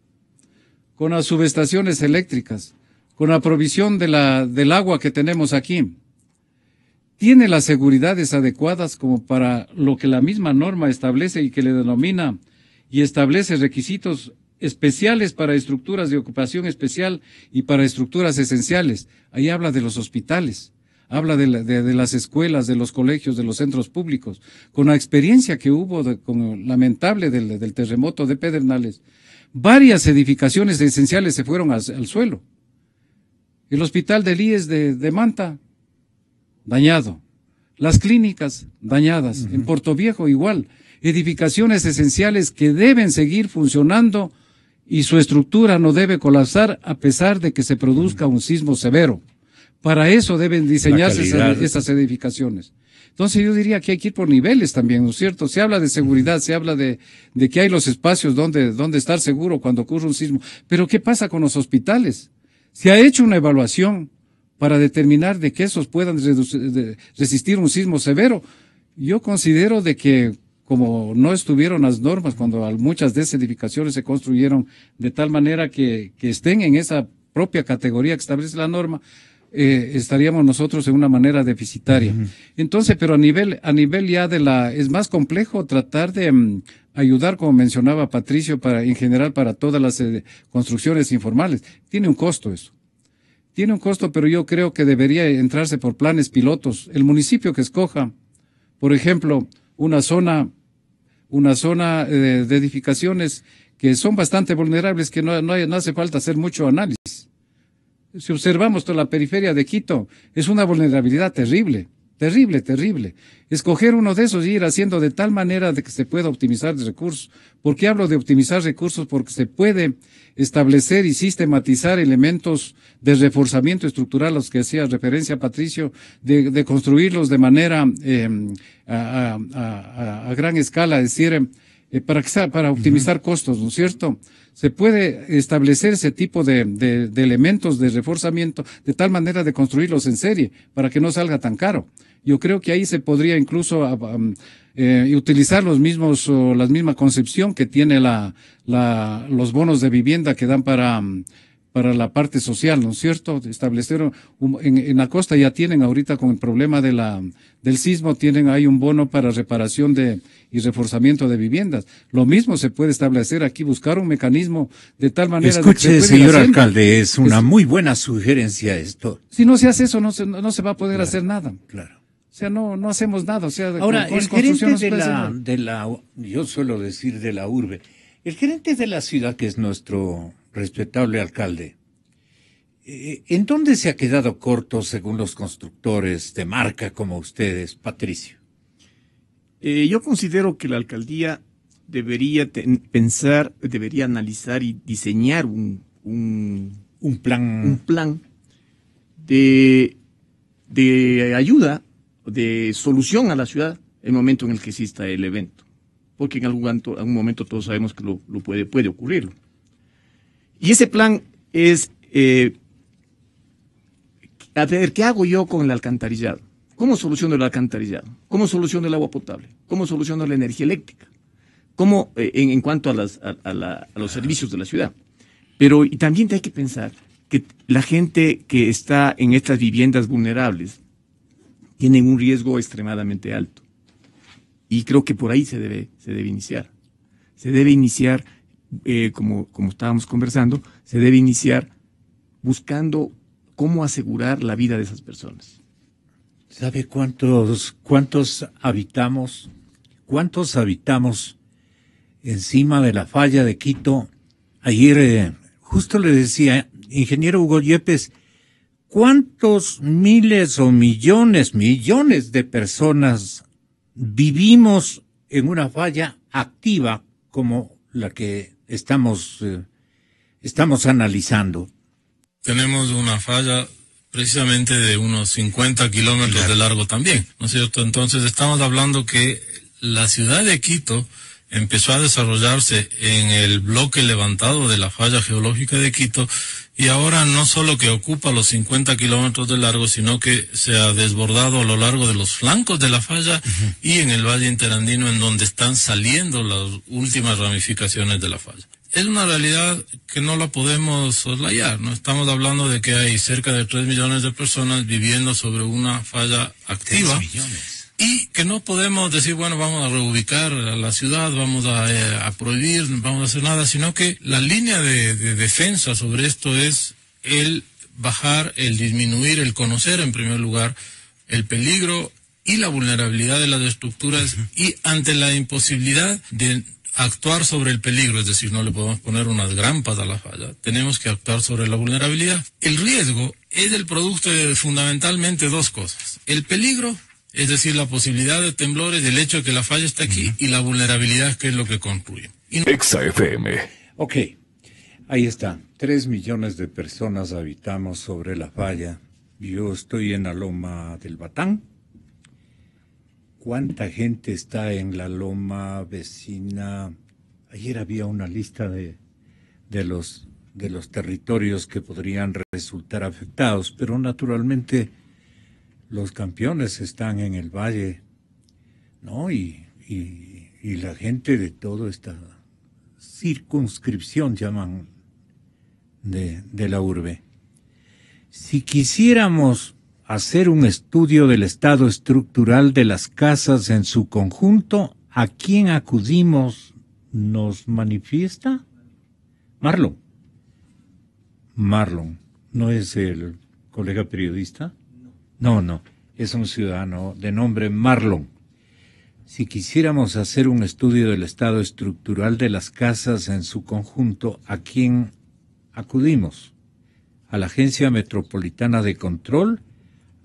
[SPEAKER 4] con las subestaciones eléctricas, con la provisión de la, del agua que tenemos aquí? ¿Tiene las seguridades adecuadas como para lo que la misma norma establece y que le denomina y establece requisitos especiales para estructuras de ocupación especial y para estructuras esenciales. Ahí habla de los hospitales, habla de, las escuelas, de los colegios, de los centros públicos. Con la experiencia que hubo, lamentable, del, terremoto de Pedernales, varias edificaciones esenciales se fueron al, suelo. El hospital e de Líes de Manta, dañado. Las clínicas dañadas. En Puerto Viejo igual. Edificaciones esenciales que deben seguir funcionando y su estructura no debe colapsar a pesar de que se produzca un sismo severo. Para eso deben diseñarse esas edificaciones. Entonces yo diría que hay que ir por niveles también, ¿no es cierto? Se habla de seguridad, se habla de, que hay los espacios donde, donde estar seguro cuando ocurre un sismo. Pero ¿qué pasa con los hospitales? Se ha hecho una evaluación para determinar de que esos puedan resistir un sismo severo. Yo considero de que como no estuvieron las normas cuando muchas de esas edificaciones se construyeron de tal manera que, estén en esa propia categoría que establece la norma, eh, estaríamos nosotros en una manera deficitaria. Entonces, pero a nivel, a nivel ya de la, es más complejo tratar de mm, ayudar, como mencionaba Patricio, para, en general para todas las eh, construcciones informales. Tiene un costo eso. Tiene un costo, pero yo creo que debería entrarse por planes pilotos. El municipio que escoja, por ejemplo, una zona una zona eh, de edificaciones que son bastante vulnerables, que no, no hace falta hacer mucho análisis. Si observamos toda la periferia de Quito, es una vulnerabilidad terrible. Terrible, terrible. Escoger uno de esos y ir haciendo de tal manera de que se pueda optimizar recursos. ¿Por qué hablo de optimizar recursos? Porque se puede establecer y sistematizar elementos de reforzamiento estructural, los que hacía referencia Patricio, de, construirlos de manera em, a, gran escala, es decir, em, eh, para, para optimizar costos, ¿no es cierto? Se puede establecer ese tipo de, de, elementos de reforzamiento de tal manera de construirlos en serie para que no salga tan caro. Yo creo que ahí se podría incluso ah, ah, mm, eh, utilizar los mismos o la misma concepción que tiene la, la, los bonos de vivienda que dan para, mm, para la parte social, ¿no es cierto? Establecieron, en, en, la costa ya tienen ahorita con el problema de la, del sismo, tienen hay un bono para reparación de, y reforzamiento de viviendas. Lo mismo se puede establecer aquí, buscar un mecanismo
[SPEAKER 3] de tal manera. Escuche, señor alcalde, es una muy buena sugerencia esto.
[SPEAKER 4] Si no se hace eso, no se, no se va a poder hacer nada. Claro. O sea, no, no hacemos nada. O sea, Ahora, el gerente de
[SPEAKER 3] la, yo suelo decir de la urbe, el gerente de la ciudad, que es nuestro respetable alcalde, eh, ¿en dónde se ha quedado corto, según los constructores de marca como ustedes, Patricio?
[SPEAKER 1] Eh, yo considero que la alcaldía debería pensar, debería analizar y diseñar un, un, plan. Un plan de, de ayuda de solución a la ciudad en el momento en el que exista el evento, porque en algún, momento, todos sabemos que lo, puede, puede ocurrir. Y ese plan es, eh, a ver, ¿qué hago yo con el alcantarillado? ¿Cómo soluciono el alcantarillado? ¿Cómo soluciono el agua potable? ¿Cómo soluciono la energía eléctrica? ¿Cómo eh, en, cuanto a, los servicios de la ciudad? Pero y también hay que pensar que la gente que está en estas viviendas vulnerables, tienen un riesgo extremadamente alto. Y creo que por ahí se debe, se debe iniciar. Se debe iniciar, eh, como, como estábamos conversando, se debe iniciar buscando cómo asegurar la vida de esas personas. ¿Sabe cuántos, cuántos habitamos?
[SPEAKER 3] ¿Cuántos habitamos encima de la falla de Quito? Ayer eh, justo le decía, ingeniero Hugo Yepes, ¿Cuántos miles o millones, millones de personas vivimos en una falla activa como la que estamos, eh, estamos analizando?
[SPEAKER 2] Tenemos una falla precisamente de unos 50 kilómetros de largo también, ¿no es cierto? Entonces estamos hablando que la ciudad de Quito empezó a desarrollarse en el bloque levantado de la falla geológica de Quito y ahora no solo que ocupa los 50 kilómetros de largo, sino que se ha desbordado a lo largo de los flancos de la falla y en el valle interandino en donde están saliendo las últimas ramificaciones de la falla. Es una realidad que no la podemos soslayar, ¿no? Estamos hablando de que hay cerca de 3 millones de personas viviendo sobre una falla activa y que no podemos decir, bueno, vamos a reubicar a la ciudad, vamos a, eh, prohibir, vamos a hacer nada, sino que la línea de, defensa sobre esto es el bajar, el disminuir, el conocer en primer lugar el peligro y la vulnerabilidad de las estructuras y ante la imposibilidad de actuar sobre el peligro, es decir, no le podemos poner unas grampas a la falla, tenemos que actuar sobre la vulnerabilidad. El riesgo es el producto de fundamentalmente dos cosas, el peligro es decir, la posibilidad de temblores, del hecho de que la falla está aquí y la vulnerabilidad que es lo que concluye. Exa FM.
[SPEAKER 3] Ok, ahí está. Tres millones de personas habitamos sobre la falla. Yo estoy en la loma del Batán. ¿Cuánta gente está en la loma vecina? Ayer había una lista de, los de los territorios que podrían resultar afectados, pero naturalmente los campeones están en el valle, ¿no? Y, la gente de toda esta circunscripción, llaman, de, de la urbe. Si quisiéramos hacer un estudio del estado estructural de las casas en su conjunto, ¿a quién acudimos? ¿Nos manifiesta? Marlon. Marlon, ¿no es el colega periodista? No, no, es un ciudadano de nombre Marlon. Si quisiéramos hacer un estudio del estado estructural de las casas en su conjunto, ¿a quién acudimos? ¿A la Agencia Metropolitana de Control?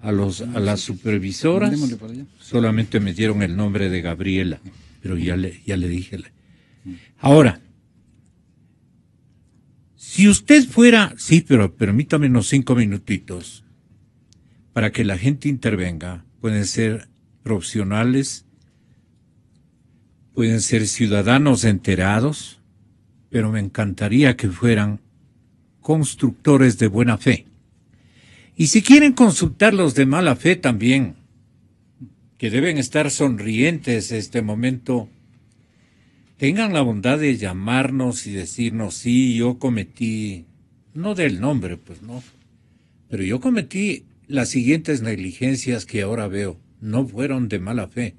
[SPEAKER 3] ¿A, los, a las supervisoras? Solamente me dieron el nombre de Gabriela, pero ya le, ya le dije. Ahora, si usted fuera, sí, pero permítame unos cinco minutitos para que la gente intervenga. Pueden ser profesionales, pueden ser ciudadanos enterados, pero me encantaría que fueran constructores de buena fe. Y si quieren consultar los de mala fe también, que deben estar sonrientes este momento, tengan la bondad de llamarnos y decirnos, sí, yo cometí, no del nombre, pues no, pero yo cometí las siguientes negligencias que ahora veo no fueron de mala fe,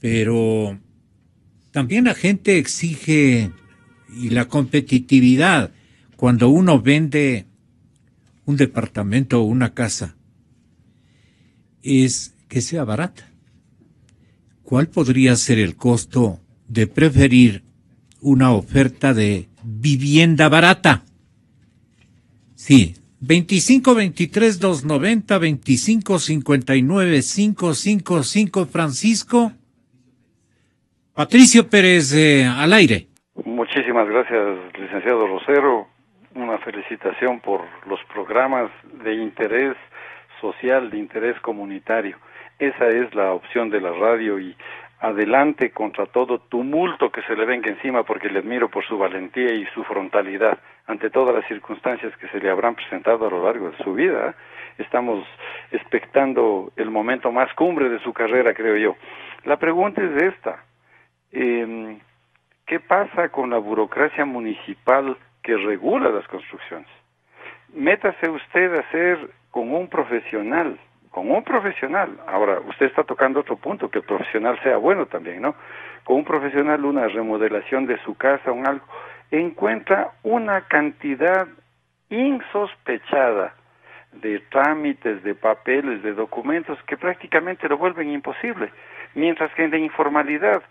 [SPEAKER 3] pero también la gente exige y la competitividad cuando uno vende un departamento o una casa es que sea barata. ¿Cuál podría ser el costo de preferir una oferta de vivienda barata? Sí, 2523-290-2559-555 Francisco. Patricio Pérez, eh, al aire.
[SPEAKER 6] Muchísimas gracias, licenciado Rosero. Una felicitación por los programas de interés social, de interés comunitario. Esa es la opción de la radio y adelante contra todo tumulto que se le venga encima porque le admiro por su valentía y su frontalidad ante todas las circunstancias que se le habrán presentado a lo largo de su vida. Estamos expectando el momento más cumbre de su carrera, creo yo. La pregunta es esta. Em, ¿Qué pasa con la burocracia municipal que regula las construcciones? Métase usted a hacer con un profesional, con un profesional. Ahora, usted está tocando otro punto, que el profesional sea bueno también, ¿no? Con un profesional, una remodelación de su casa, un algo encuentra una cantidad insospechada de trámites, de papeles, de documentos que prácticamente lo vuelven imposible, mientras que en la informalidad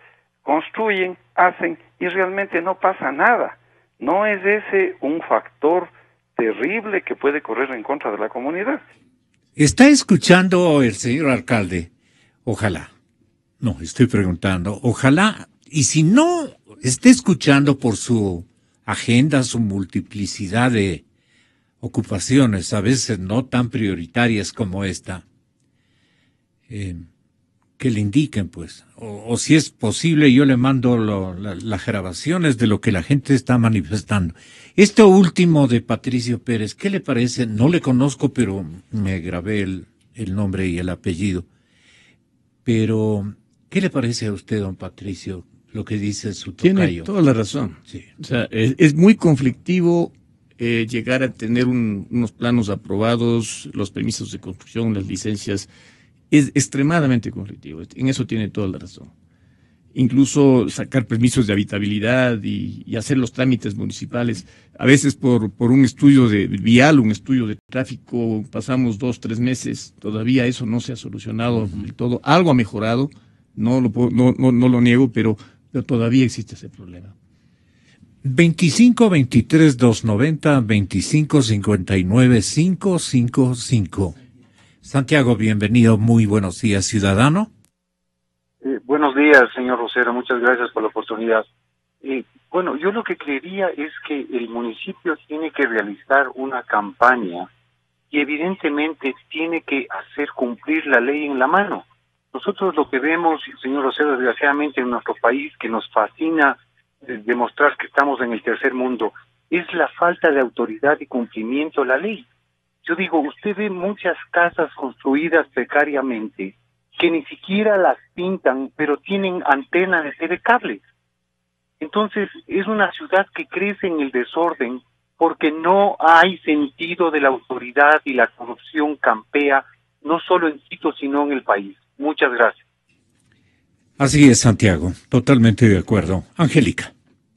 [SPEAKER 6] construyen, hacen y realmente no pasa nada. ¿No es ese un factor terrible que puede correr en contra de la comunidad?
[SPEAKER 3] ¿Está escuchando el señor alcalde? Ojalá. No, estoy preguntando. Ojalá. Y si no esté escuchando por su agenda, su multiplicidad de ocupaciones, a veces no tan prioritarias como esta, eh, que le indiquen, pues. O, si es posible, yo le mando las grabaciones de lo que la gente está manifestando. Esto último de Patricio Pérez, ¿qué le parece? No le conozco, pero me grabé el nombre y el apellido. Pero, ¿qué le parece a usted, don Patricio? lo que dice su tocayo. Tiene toda la razón.
[SPEAKER 1] O sea, es, muy conflictivo eh, llegar a tener unos planos aprobados, los permisos de construcción, las licencias. Es extremadamente conflictivo. En eso tiene toda la razón. Incluso sacar permisos de habitabilidad y, hacer los trámites municipales. A veces por, por un estudio de vial, un estudio de tráfico, pasamos dos, tres meses. Todavía eso no se ha solucionado del todo. Algo ha mejorado, no lo, no, no lo niego, pero pero todavía existe ese problema. 25 23
[SPEAKER 3] 290 25 59 555. Santiago, bienvenido. Muy buenos días, ciudadano.
[SPEAKER 6] buenos días, señor Rosero. Muchas gracias por la oportunidad. bueno, yo lo que creería es que el municipio tiene que realizar una campaña y evidentemente tiene que hacer cumplir la ley en la mano. Nosotros lo que vemos, señor Rosero, desgraciadamente en nuestro país, que nos fascina eh, demostrar que estamos en el tercer mundo, es la falta de autoridad y cumplimiento de la ley. Yo digo, usted ve muchas casas construidas precariamente, que ni siquiera las pintan, pero tienen antenas de cable. Entonces, es una ciudad que crece en el desorden porque no hay sentido de la autoridad y la corrupción campea, no solo en Quito, sino en el país. Muchas gracias.
[SPEAKER 3] Así es, Santiago, totalmente de acuerdo. Angélica.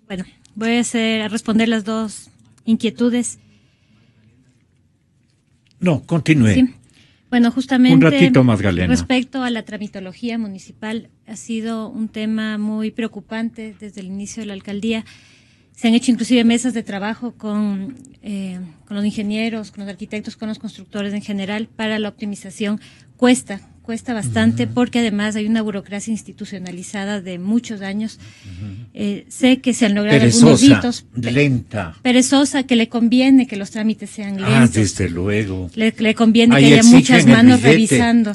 [SPEAKER 5] Bueno, voy a, hacer, a responder las dos inquietudes.
[SPEAKER 3] No, continúe.
[SPEAKER 5] Bueno, justamente un ratito más, respecto a la tramitología municipal, ha sido un tema muy preocupante desde el inicio de la alcaldía. Se han hecho inclusive mesas de trabajo con, eh, con los ingenieros, con los arquitectos, con los constructores en general para la optimización. Cuesta, cuesta bastante porque además hay una burocracia institucionalizada de muchos años. Eh, sé que se han logrado algunos hitos. Lenta. Perezosa, que le conviene que los trámites sean ah, lentos. Ah, desde
[SPEAKER 3] luego. Le, conviene que haya muchas manos revisando.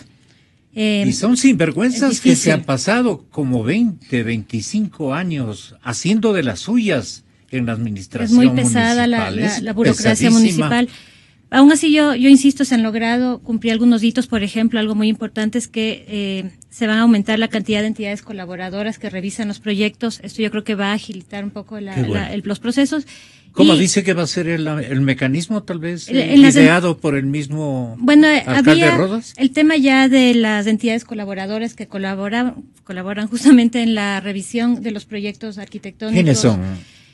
[SPEAKER 5] Eh, y son
[SPEAKER 3] sinvergüenzas que se han pasado como 20, 25 años haciendo de las suyas en la administración. Es muy pesada la burocracia municipal.
[SPEAKER 5] Aún así, yo, yo insisto, se han logrado cumplir algunos hitos. Por ejemplo, algo muy importante es que eh, se va a aumentar la cantidad de entidades colaboradoras que revisan los proyectos. Esto yo creo que va a agilitar un poco la, los procesos. ¿Cómo dice
[SPEAKER 3] que va a ser el, mecanismo, tal vez, eh, ideado por el mismo bueno, eh, había
[SPEAKER 5] El tema ya de las entidades colaboradoras que colaboran, colaboran justamente en la revisión de los proyectos arquitectónicos. ¿Quiénes son?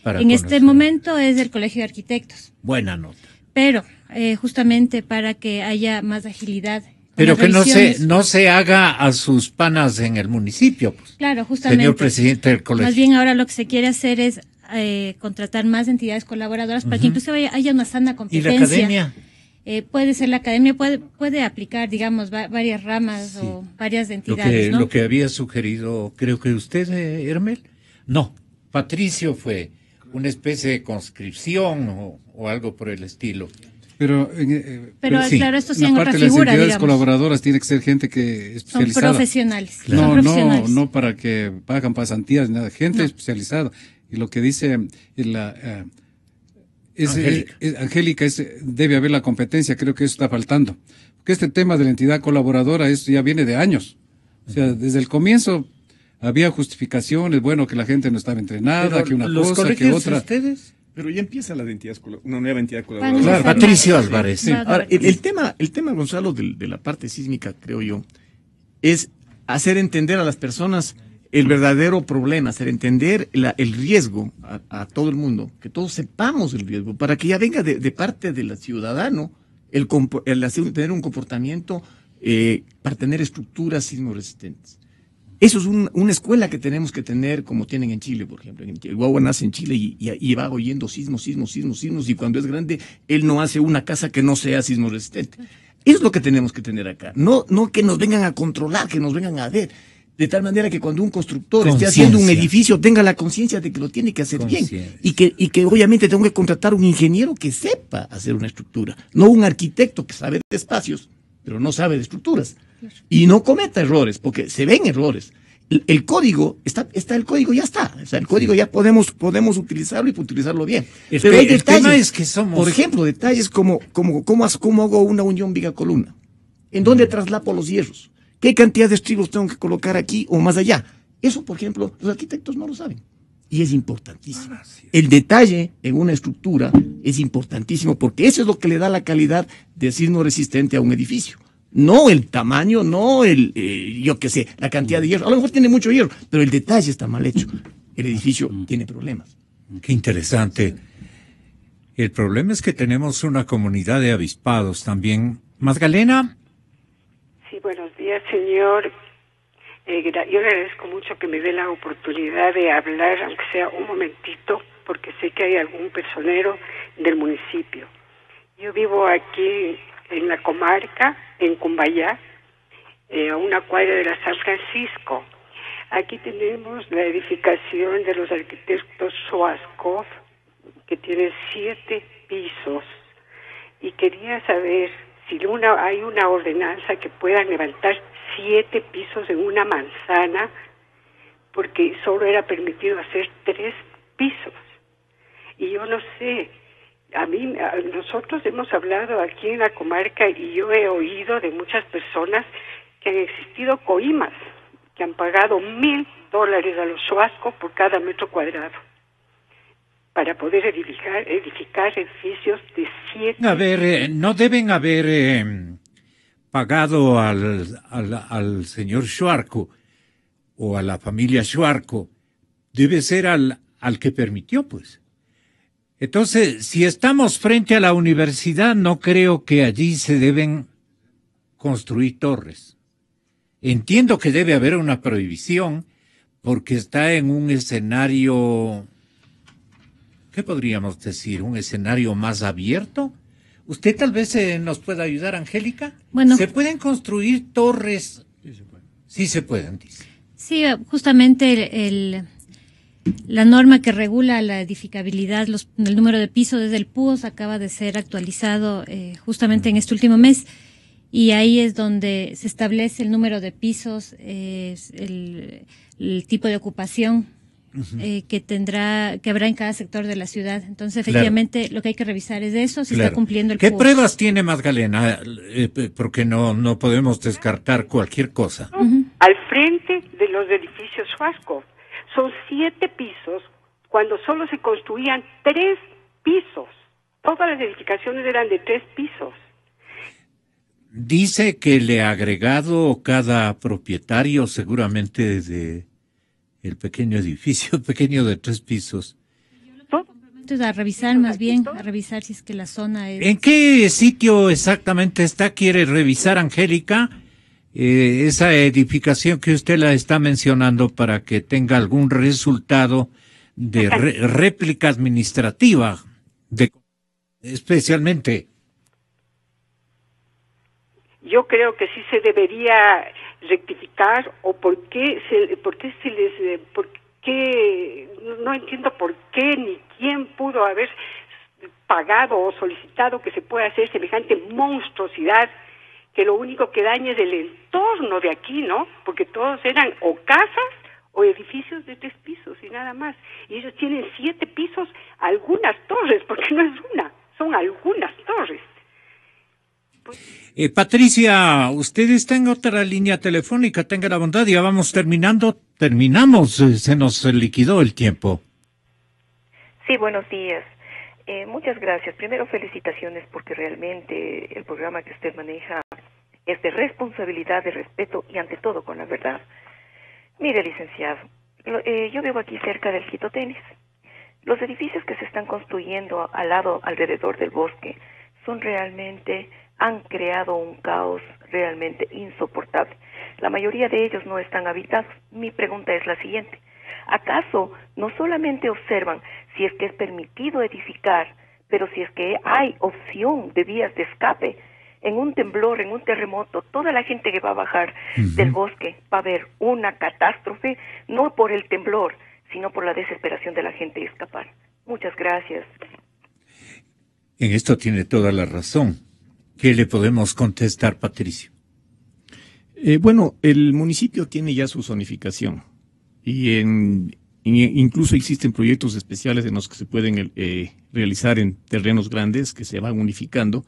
[SPEAKER 5] en este momento es el Colegio de Arquitectos. Buena nota pero eh, justamente para que haya más agilidad. Pero que no se,
[SPEAKER 3] no se haga a sus panas en el municipio. Pues.
[SPEAKER 5] claro, justamente. Señor
[SPEAKER 3] presidente del colegio. Más bien
[SPEAKER 5] ahora lo que se quiere hacer es eh, contratar más entidades colaboradoras para que incluso haya una sana competencia. ¿Y la academia? Eh, puede ser la academia, puede, puede aplicar, digamos, varias ramas o varias entidades. Lo que, lo
[SPEAKER 3] que había sugerido, creo que usted, Hermel, no, Patricio fue una especie de conscripción o, algo por el estilo. Pero, eh,
[SPEAKER 5] eh, claro, esto sí en otra figura, las entidades colaboradoras
[SPEAKER 4] tiene que ser gente que especializada. Son profesionales. No, no, no para que pagan pasantías, nada, gente especializada. Y lo que dice eh, la Angélica, es, debe haber la competencia, creo que eso está faltando. Porque este tema de la entidad colaboradora, eso ya viene de años. O sea, desde el comienzo había justificaciones, bueno, que la gente no estaba entrenada, que una cosa, que otra.
[SPEAKER 1] ustedes? Pero ya empieza la identidad, una nueva entidad Patricio Álvarez. Ahora, el, tema, el tema, Gonzalo, de, la parte sísmica, creo yo, es hacer entender a las personas el verdadero problema, hacer entender el riesgo a, todo el mundo, que todos sepamos el riesgo, para que ya venga de, de parte del ciudadano el, el, tener un comportamiento eh, para tener estructuras sismoresistentes. Eso es una escuela que tenemos que tener como tienen en Chile, por ejemplo. El guagua nace en Chile y, va oyendo sismos, sismos, sismos, sismos, y cuando es grande, él no hace una casa que no sea sismo resistente. Eso es lo que tenemos que tener acá. No, no que nos vengan a controlar, que nos vengan a ver. De tal manera que cuando un constructor esté haciendo un edificio, tenga la conciencia de que lo tiene que hacer bien. Y que, y que obviamente tengo que contratar un ingeniero que sepa hacer una estructura, no un arquitecto que sabe de espacios, pero no sabe de estructuras y no cometa errores, porque se ven errores. El, código, está, está el código, ya está. el código ya podemos, podemos utilizarlo y utilizarlo bien. Pero hay detalles. que Por ejemplo, detalles como, como, hago una unión viga columna. ¿En dónde mm. traslapo los hierros? ¿Qué cantidad de estribos tengo que colocar aquí o más allá? Eso, por ejemplo, los arquitectos no lo saben. Y es importantísimo. Ah, el detalle en una estructura es importantísimo porque eso es lo que le da la calidad de no resistente a un edificio. No el tamaño, no el, eh, yo qué sé, la cantidad de hierro. A lo mejor tiene mucho hierro, pero el detalle está mal hecho. El edificio mm. tiene problemas.
[SPEAKER 3] Qué interesante. El problema es que tenemos una comunidad de avispados también.
[SPEAKER 1] Magdalena.
[SPEAKER 7] Sí, buenos días, señor. Eh, yo le agradezco mucho que me dé la oportunidad de hablar, aunque sea un momentito, porque sé que hay algún personero del municipio. Yo vivo aquí en la comarca, en Cumbayá, eh, a una cuadra de la San Francisco. Aquí tenemos la edificación de los arquitectos Soaskov, que tiene siete pisos. Y quería saber si hay una ordenanza que puedan levantar siete pisos en una manzana, porque solo era permitido hacer tres pisos. Y yo no sé a mí, nosotros hemos hablado aquí en la comarca y yo he oído de muchas personas que han existido coimas que han pagado mil dólares a los suascos por cada metro cuadrado para poder edificar, edificar edificios de siete. A
[SPEAKER 3] ver, eh, no deben haber eh, pagado al, al, señor Suarco o a la familia Suarco debe ser al que permitió, pues. Entonces, si estamos frente a la universidad, no creo que allí se deben construir torres. Entiendo que debe haber una prohibición porque está en un escenario, ¿qué podríamos decir? ¿Un escenario más abierto? ¿Usted tal vez eh, nos pueda ayudar, Angélica? Bueno. ¿Se pueden construir torres? Sí se pueden, sí dice.
[SPEAKER 5] Sí, justamente el la norma que regula la edificabilidad, los, el número de pisos desde el PUOS acaba de ser actualizado eh, justamente en este último mes y ahí es donde se establece el número de pisos, el, tipo de ocupación eh, que tendrá, que habrá en cada sector de la ciudad. Entonces, efectivamente, lo que hay que revisar es eso, si está cumpliendo el. ¿Qué pruebas
[SPEAKER 3] tiene Magdalena? Eh, porque no, podemos descartar cualquier cosa.
[SPEAKER 5] Al frente de los edificios Huasco
[SPEAKER 7] son siete pisos cuando solo se construían tres pisos. Todas las edificaciones eran de tres pisos.
[SPEAKER 3] Dice que le ha agregado cada propietario, seguramente de el pequeño edificio, pequeño de tres pisos.
[SPEAKER 5] A revisar más bien, a revisar si es que la zona es...
[SPEAKER 3] ¿En qué sitio exactamente está? ¿Quiere revisar, Angélica? Eh, esa edificación que usted la está mencionando para que tenga algún resultado de réplica administrativa, de, especialmente.
[SPEAKER 7] Yo creo que sí se debería rectificar o por qué se, por qué se les, eh, por qué, no entiendo por qué ni quién pudo haber pagado o solicitado que se pueda hacer semejante monstruosidad que lo único que daña es el entorno de aquí, ¿no? Porque todos eran o casas o edificios de tres pisos y nada más. Y ellos tienen siete pisos, algunas torres, porque no es una, son algunas torres.
[SPEAKER 3] Pues, eh, Patricia, ustedes está en otra línea telefónica, tenga la bondad, ya vamos terminando, terminamos, eh, se nos liquidó el tiempo.
[SPEAKER 7] Sí, buenos días. Eh, muchas gracias. Primero, felicitaciones porque realmente el programa que usted maneja es de responsabilidad, de respeto y ante todo con la verdad. Mire, licenciado, eh, yo vivo aquí cerca del Quito Los edificios que se están construyendo al lado, alrededor del bosque, son realmente, han creado un caos realmente insoportable. La mayoría de ellos no están habitados. Mi pregunta es la siguiente. ¿Acaso no solamente observan si es que es permitido edificar, pero si es que hay opción de vías de escape en un temblor, en un terremoto, toda la gente que va a bajar del bosque va a ver una catástrofe, no por el temblor, sino por la desesperación de la gente y escapar. Muchas gracias.
[SPEAKER 1] En esto tiene toda la razón. ¿Qué le podemos contestar, Patricio? Eh, bueno, el municipio tiene ya su zonificación y en, incluso existen proyectos especiales en los que se pueden eh, realizar en terrenos grandes que se van unificando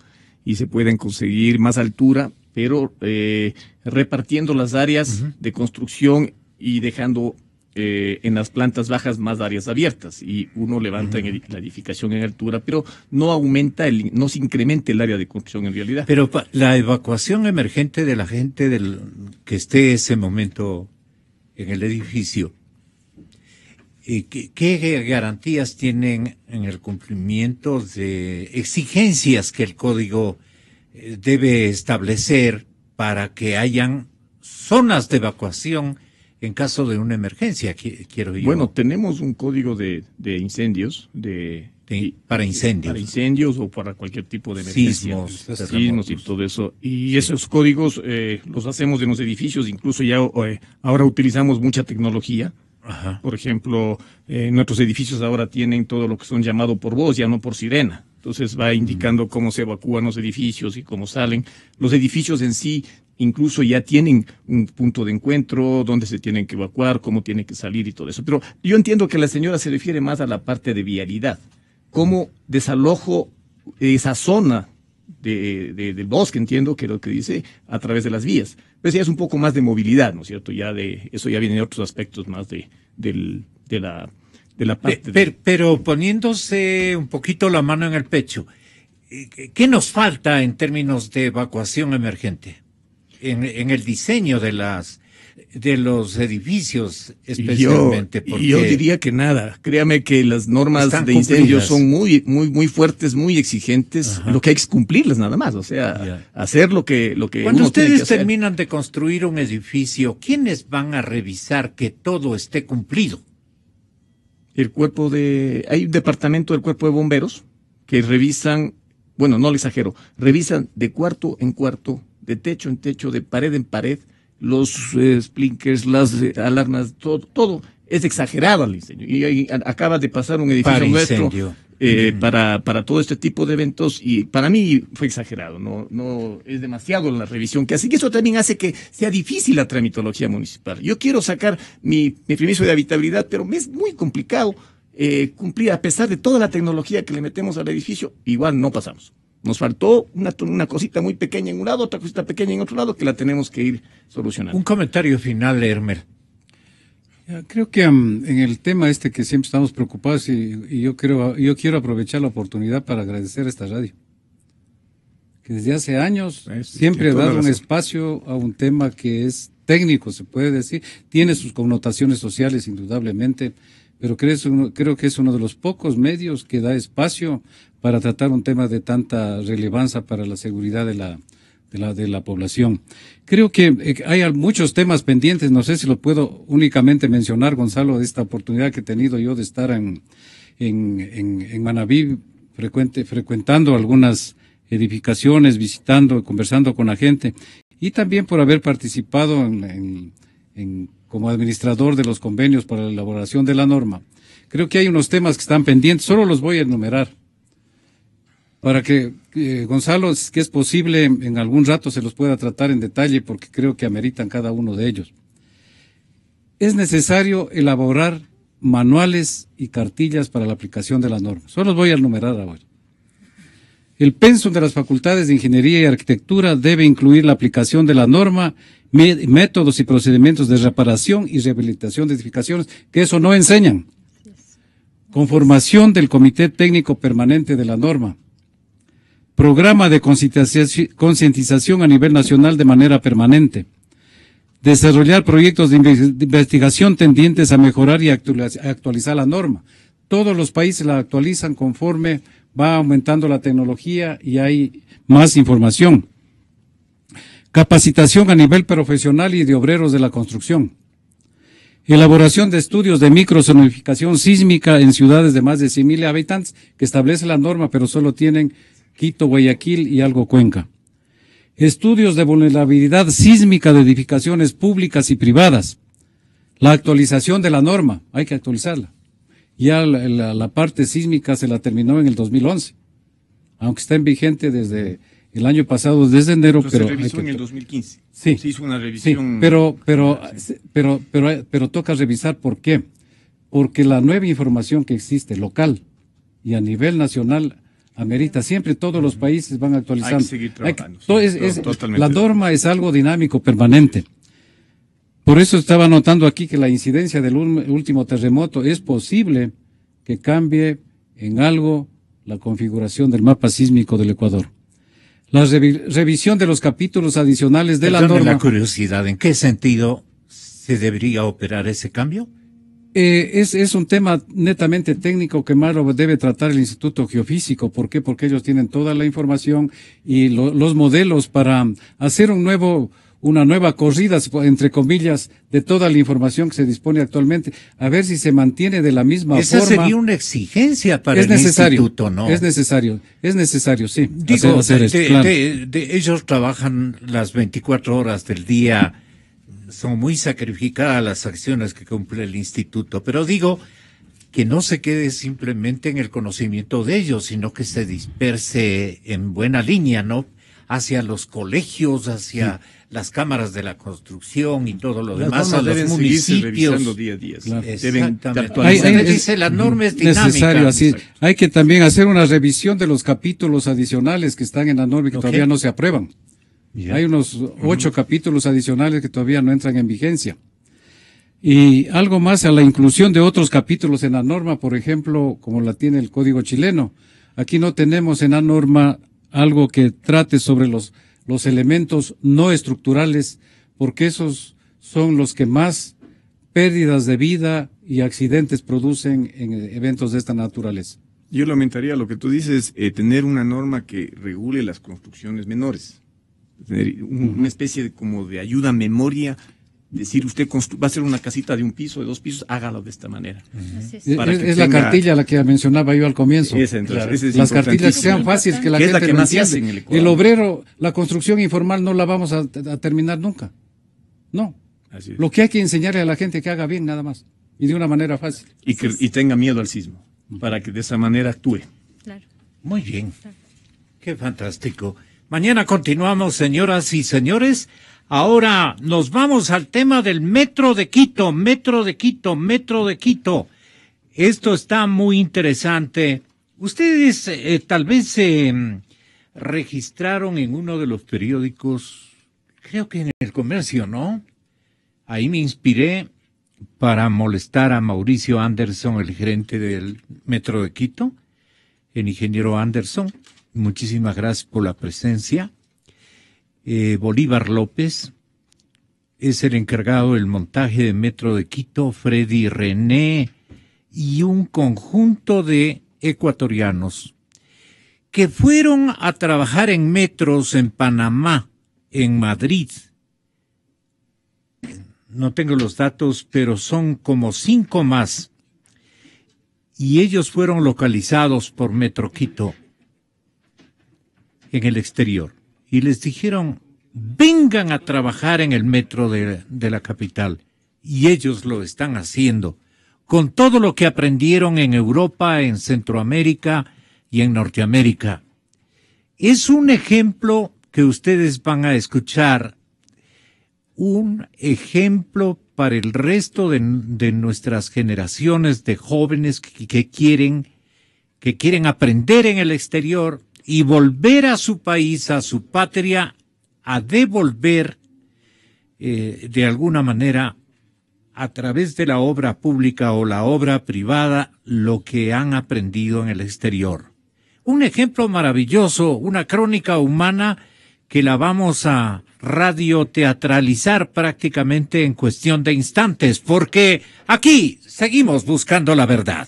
[SPEAKER 1] y se pueden conseguir más altura, pero eh, repartiendo las áreas de construcción y dejando eh, en las plantas bajas más áreas abiertas y uno levanta la edificación en altura, pero no aumenta, el, no se incrementa el área de construcción en realidad. Pero
[SPEAKER 3] la evacuación emergente de la gente del, que esté ese momento en el edificio, ¿Qué, garantías tienen en el cumplimiento de exigencias que el código eh, debe establecer
[SPEAKER 1] para que hayan
[SPEAKER 3] zonas de evacuación en caso de una emergencia?
[SPEAKER 1] Quiero Bueno, tenemos un código de, incendios, de, para incendios. Para incendios o para cualquier tipo de emergencia. Sismos, y todo eso. Y esos códigos eh, los hacemos en los edificios, incluso ya eh, ahora utilizamos mucha tecnología por ejemplo, eh, nuestros edificios ahora tienen todo lo que son llamado por voz, ya no por sirena. Entonces va indicando cómo se evacúan los edificios y cómo salen. Los edificios en sí incluso ya tienen un punto de encuentro, dónde se tienen que evacuar, cómo tienen que salir y todo eso. Pero yo entiendo que la señora se refiere más a la parte de vialidad. ¿Cómo desalojo esa zona de, de, del bosque, entiendo que es lo que dice, a través de las vías? Pero pues ya es un poco más de movilidad, ¿no es cierto? Ya de, eso ya viene de otros aspectos más de, del, de la, de la parte. Pero, poniéndose un poquito la mano en el
[SPEAKER 3] pecho, eh, ¿qué nos falta en términos de evacuación emergente? En, en el diseño de las, de los edificios especialmente. Yo,
[SPEAKER 1] yo diría que nada. Créame que las normas de incendios son muy, muy, muy fuertes, muy exigentes. Lo que hay que cumplirlas nada más. O sea, hacer lo que, lo que. Cuando ustedes
[SPEAKER 3] terminan de construir un edificio, ¿quiénes van a revisar que todo esté cumplido?
[SPEAKER 1] El cuerpo de, hay un departamento del cuerpo de bomberos que revisan, bueno, no le exagero, revisan de cuarto en cuarto, de techo en techo, de pared en pared los eh, splinkers, las eh, alarmas, todo, todo es exagerado al Y, acaba de pasar un edificio para nuestro eh, para, para todo este tipo de eventos y para mí fue exagerado, no, no es demasiado la revisión que hace Y eso también hace que sea difícil la tramitología municipal. Yo quiero sacar mi, mi permiso de habitabilidad, pero me es muy complicado cumplir a pesar de toda la tecnología que le metemos al edificio, igual no pasamos. Nos faltó una, una, cosita muy pequeña en un lado, otra cosita pequeña en otro lado, que la tenemos que ir solucionando. Un
[SPEAKER 3] comentario final, Hermer. Creo que en
[SPEAKER 4] el tema este que siempre estamos preocupados y, yo, creo, yo quiero aprovechar la oportunidad para agradecer a esta radio, que desde hace años siempre ha dado un espacio a un tema que es técnico, se puede decir, tiene sus connotaciones sociales indudablemente, pero creo que es uno de los pocos medios que da espacio para tratar un tema de tanta relevancia para la seguridad de la, de la, población. Creo que eh, hay muchos temas pendientes, no sé si lo puedo únicamente mencionar, Gonzalo, de esta oportunidad que he tenido yo de estar en, en, Manabí, frecuente, frecuentando algunas edificaciones, visitando, conversando con la gente, y también por haber participado en, como administrador de los convenios para la elaboración de la norma. Creo que hay unos temas que están pendientes, solo los voy a enumerar para que eh, Gonzalo, es que es posible, en algún rato se los pueda tratar en detalle porque creo que ameritan cada uno de ellos. Es necesario elaborar manuales y cartillas para la aplicación de la norma. Solo los voy a enumerar ahora. El pensum de las facultades de Ingeniería y Arquitectura debe incluir la aplicación de la norma, métodos y procedimientos de reparación y rehabilitación de edificaciones, que eso no enseñan. Conformación del Comité Técnico Permanente de la Norma programa de concientización a nivel nacional de manera permanente, desarrollar proyectos de investigación tendientes a mejorar y actualizar la norma. Todos los países la actualizan conforme va aumentando la tecnología y hay más información. Capacitación a nivel profesional y de obreros de la construcción. Elaboración de estudios de microsonificación sísmica en ciudades de más de 100.000 habitantes que establece la norma, pero solo tienen Quito, Guayaquil y algo Cuenca. Estudios de vulnerabilidad sísmica de edificaciones públicas y privadas. La actualización de la norma, hay que actualizarla. Ya la, la, parte sísmica se la terminó en el 2011, aunque está en vigente desde el año pasado, desde enero. pero se revisó en
[SPEAKER 1] el 2015. Sí. Se hizo una revisión. pero,
[SPEAKER 4] ah, sí. pero, pero, pero, pero toca revisar por qué. Porque la nueva información que existe local y a nivel nacional Amerita, siempre todos los países van actualizando. Hay que la norma es algo dinámico, permanente. Por eso estaba notando aquí que la incidencia del último terremoto es posible que cambie en algo la configuración del mapa sísmico del Ecuador.
[SPEAKER 3] La revisión de los capítulos adicionales de la norma. la curiosidad, ¿en qué sentido se debería operar ese cambio?
[SPEAKER 4] Eh, es, es, un tema netamente técnico que más lo debe tratar el Instituto Geofísico. ¿Por qué? Porque ellos tienen toda la información y los modelos para hacer un nuevo, una nueva corrida, entre comillas, de toda la información que se dispone actualmente, a ver si se mantiene de la misma forma. Esa sería
[SPEAKER 3] una exigencia para el instituto, ¿no? Es necesario,
[SPEAKER 4] es necesario, sí. Digo,
[SPEAKER 3] ellos trabajan las 24 horas del día son muy sacrificadas las acciones que cumple el instituto, pero digo que no se quede simplemente en el conocimiento de ellos, sino que se disperse en buena línea, ¿no? Hacia los colegios, hacia las cámaras de la construcción y todo lo demás, a los municipios. Día a día. Hay, dice, la norma es Necesario, así.
[SPEAKER 4] Hay que también hacer una revisión de los capítulos adicionales que están en la norma y que todavía no se aprueban. Hay unos ocho capítulos adicionales que todavía no entran en vigencia. Y algo más a la inclusión de otros capítulos en la norma, por ejemplo, como la tiene el Código chileno. Aquí no tenemos en la norma algo que trate sobre los, elementos no estructurales, porque esos son los que más pérdidas de vida y accidentes producen en eh, eventos de
[SPEAKER 1] esta naturaleza. Yo lamentaría lo que tú dices, eh, tener una norma que regule las construcciones menores una especie de, como de ayuda memoria decir usted va a hacer una casita de un piso, de dos pisos, hágalo de esta manera. Es, la cartilla
[SPEAKER 4] la que mencionaba yo al comienzo. las cartillas sean fáciles, que la gente el, obrero, la construcción informal no la vamos a, terminar nunca. No. Lo que hay que enseñarle a la gente que haga bien nada más
[SPEAKER 1] y de una manera fácil. Y, que, tenga miedo al sismo, para que de esa manera actúe. Muy bien.
[SPEAKER 3] Qué fantástico. Mañana continuamos, señoras y señores. Ahora nos vamos al tema del Metro de Quito, Metro de Quito, Metro de Quito. Esto está muy interesante. Ustedes eh, tal vez se mm, registraron en uno de los periódicos, creo que en el comercio, ¿no? Ahí me inspiré para molestar a Mauricio Anderson, el gerente del Metro de Quito, el ingeniero Anderson muchísimas gracias por la presencia. Eh, Bolívar López es el encargado del montaje de Metro de Quito, Freddy René y un conjunto de ecuatorianos que fueron a trabajar en metros en Panamá, en Madrid. No tengo los datos, pero son como cinco más. Y ellos fueron localizados por Metro Quito en el exterior y les dijeron, vengan a trabajar en el metro de, la capital. Y ellos lo están haciendo. Con todo lo que aprendieron en Europa, en Centroamérica y en Norteamérica. Es un ejemplo que ustedes van a escuchar. Un ejemplo para el resto de, nuestras generaciones de jóvenes que, que quieren, que quieren aprender en el exterior y volver a su país, a su patria, a devolver eh, de alguna manera a través de la obra pública o la obra privada lo que han aprendido en el exterior. Un ejemplo maravilloso, una crónica humana que la vamos a radioteatralizar prácticamente en cuestión de instantes, porque aquí seguimos buscando la verdad.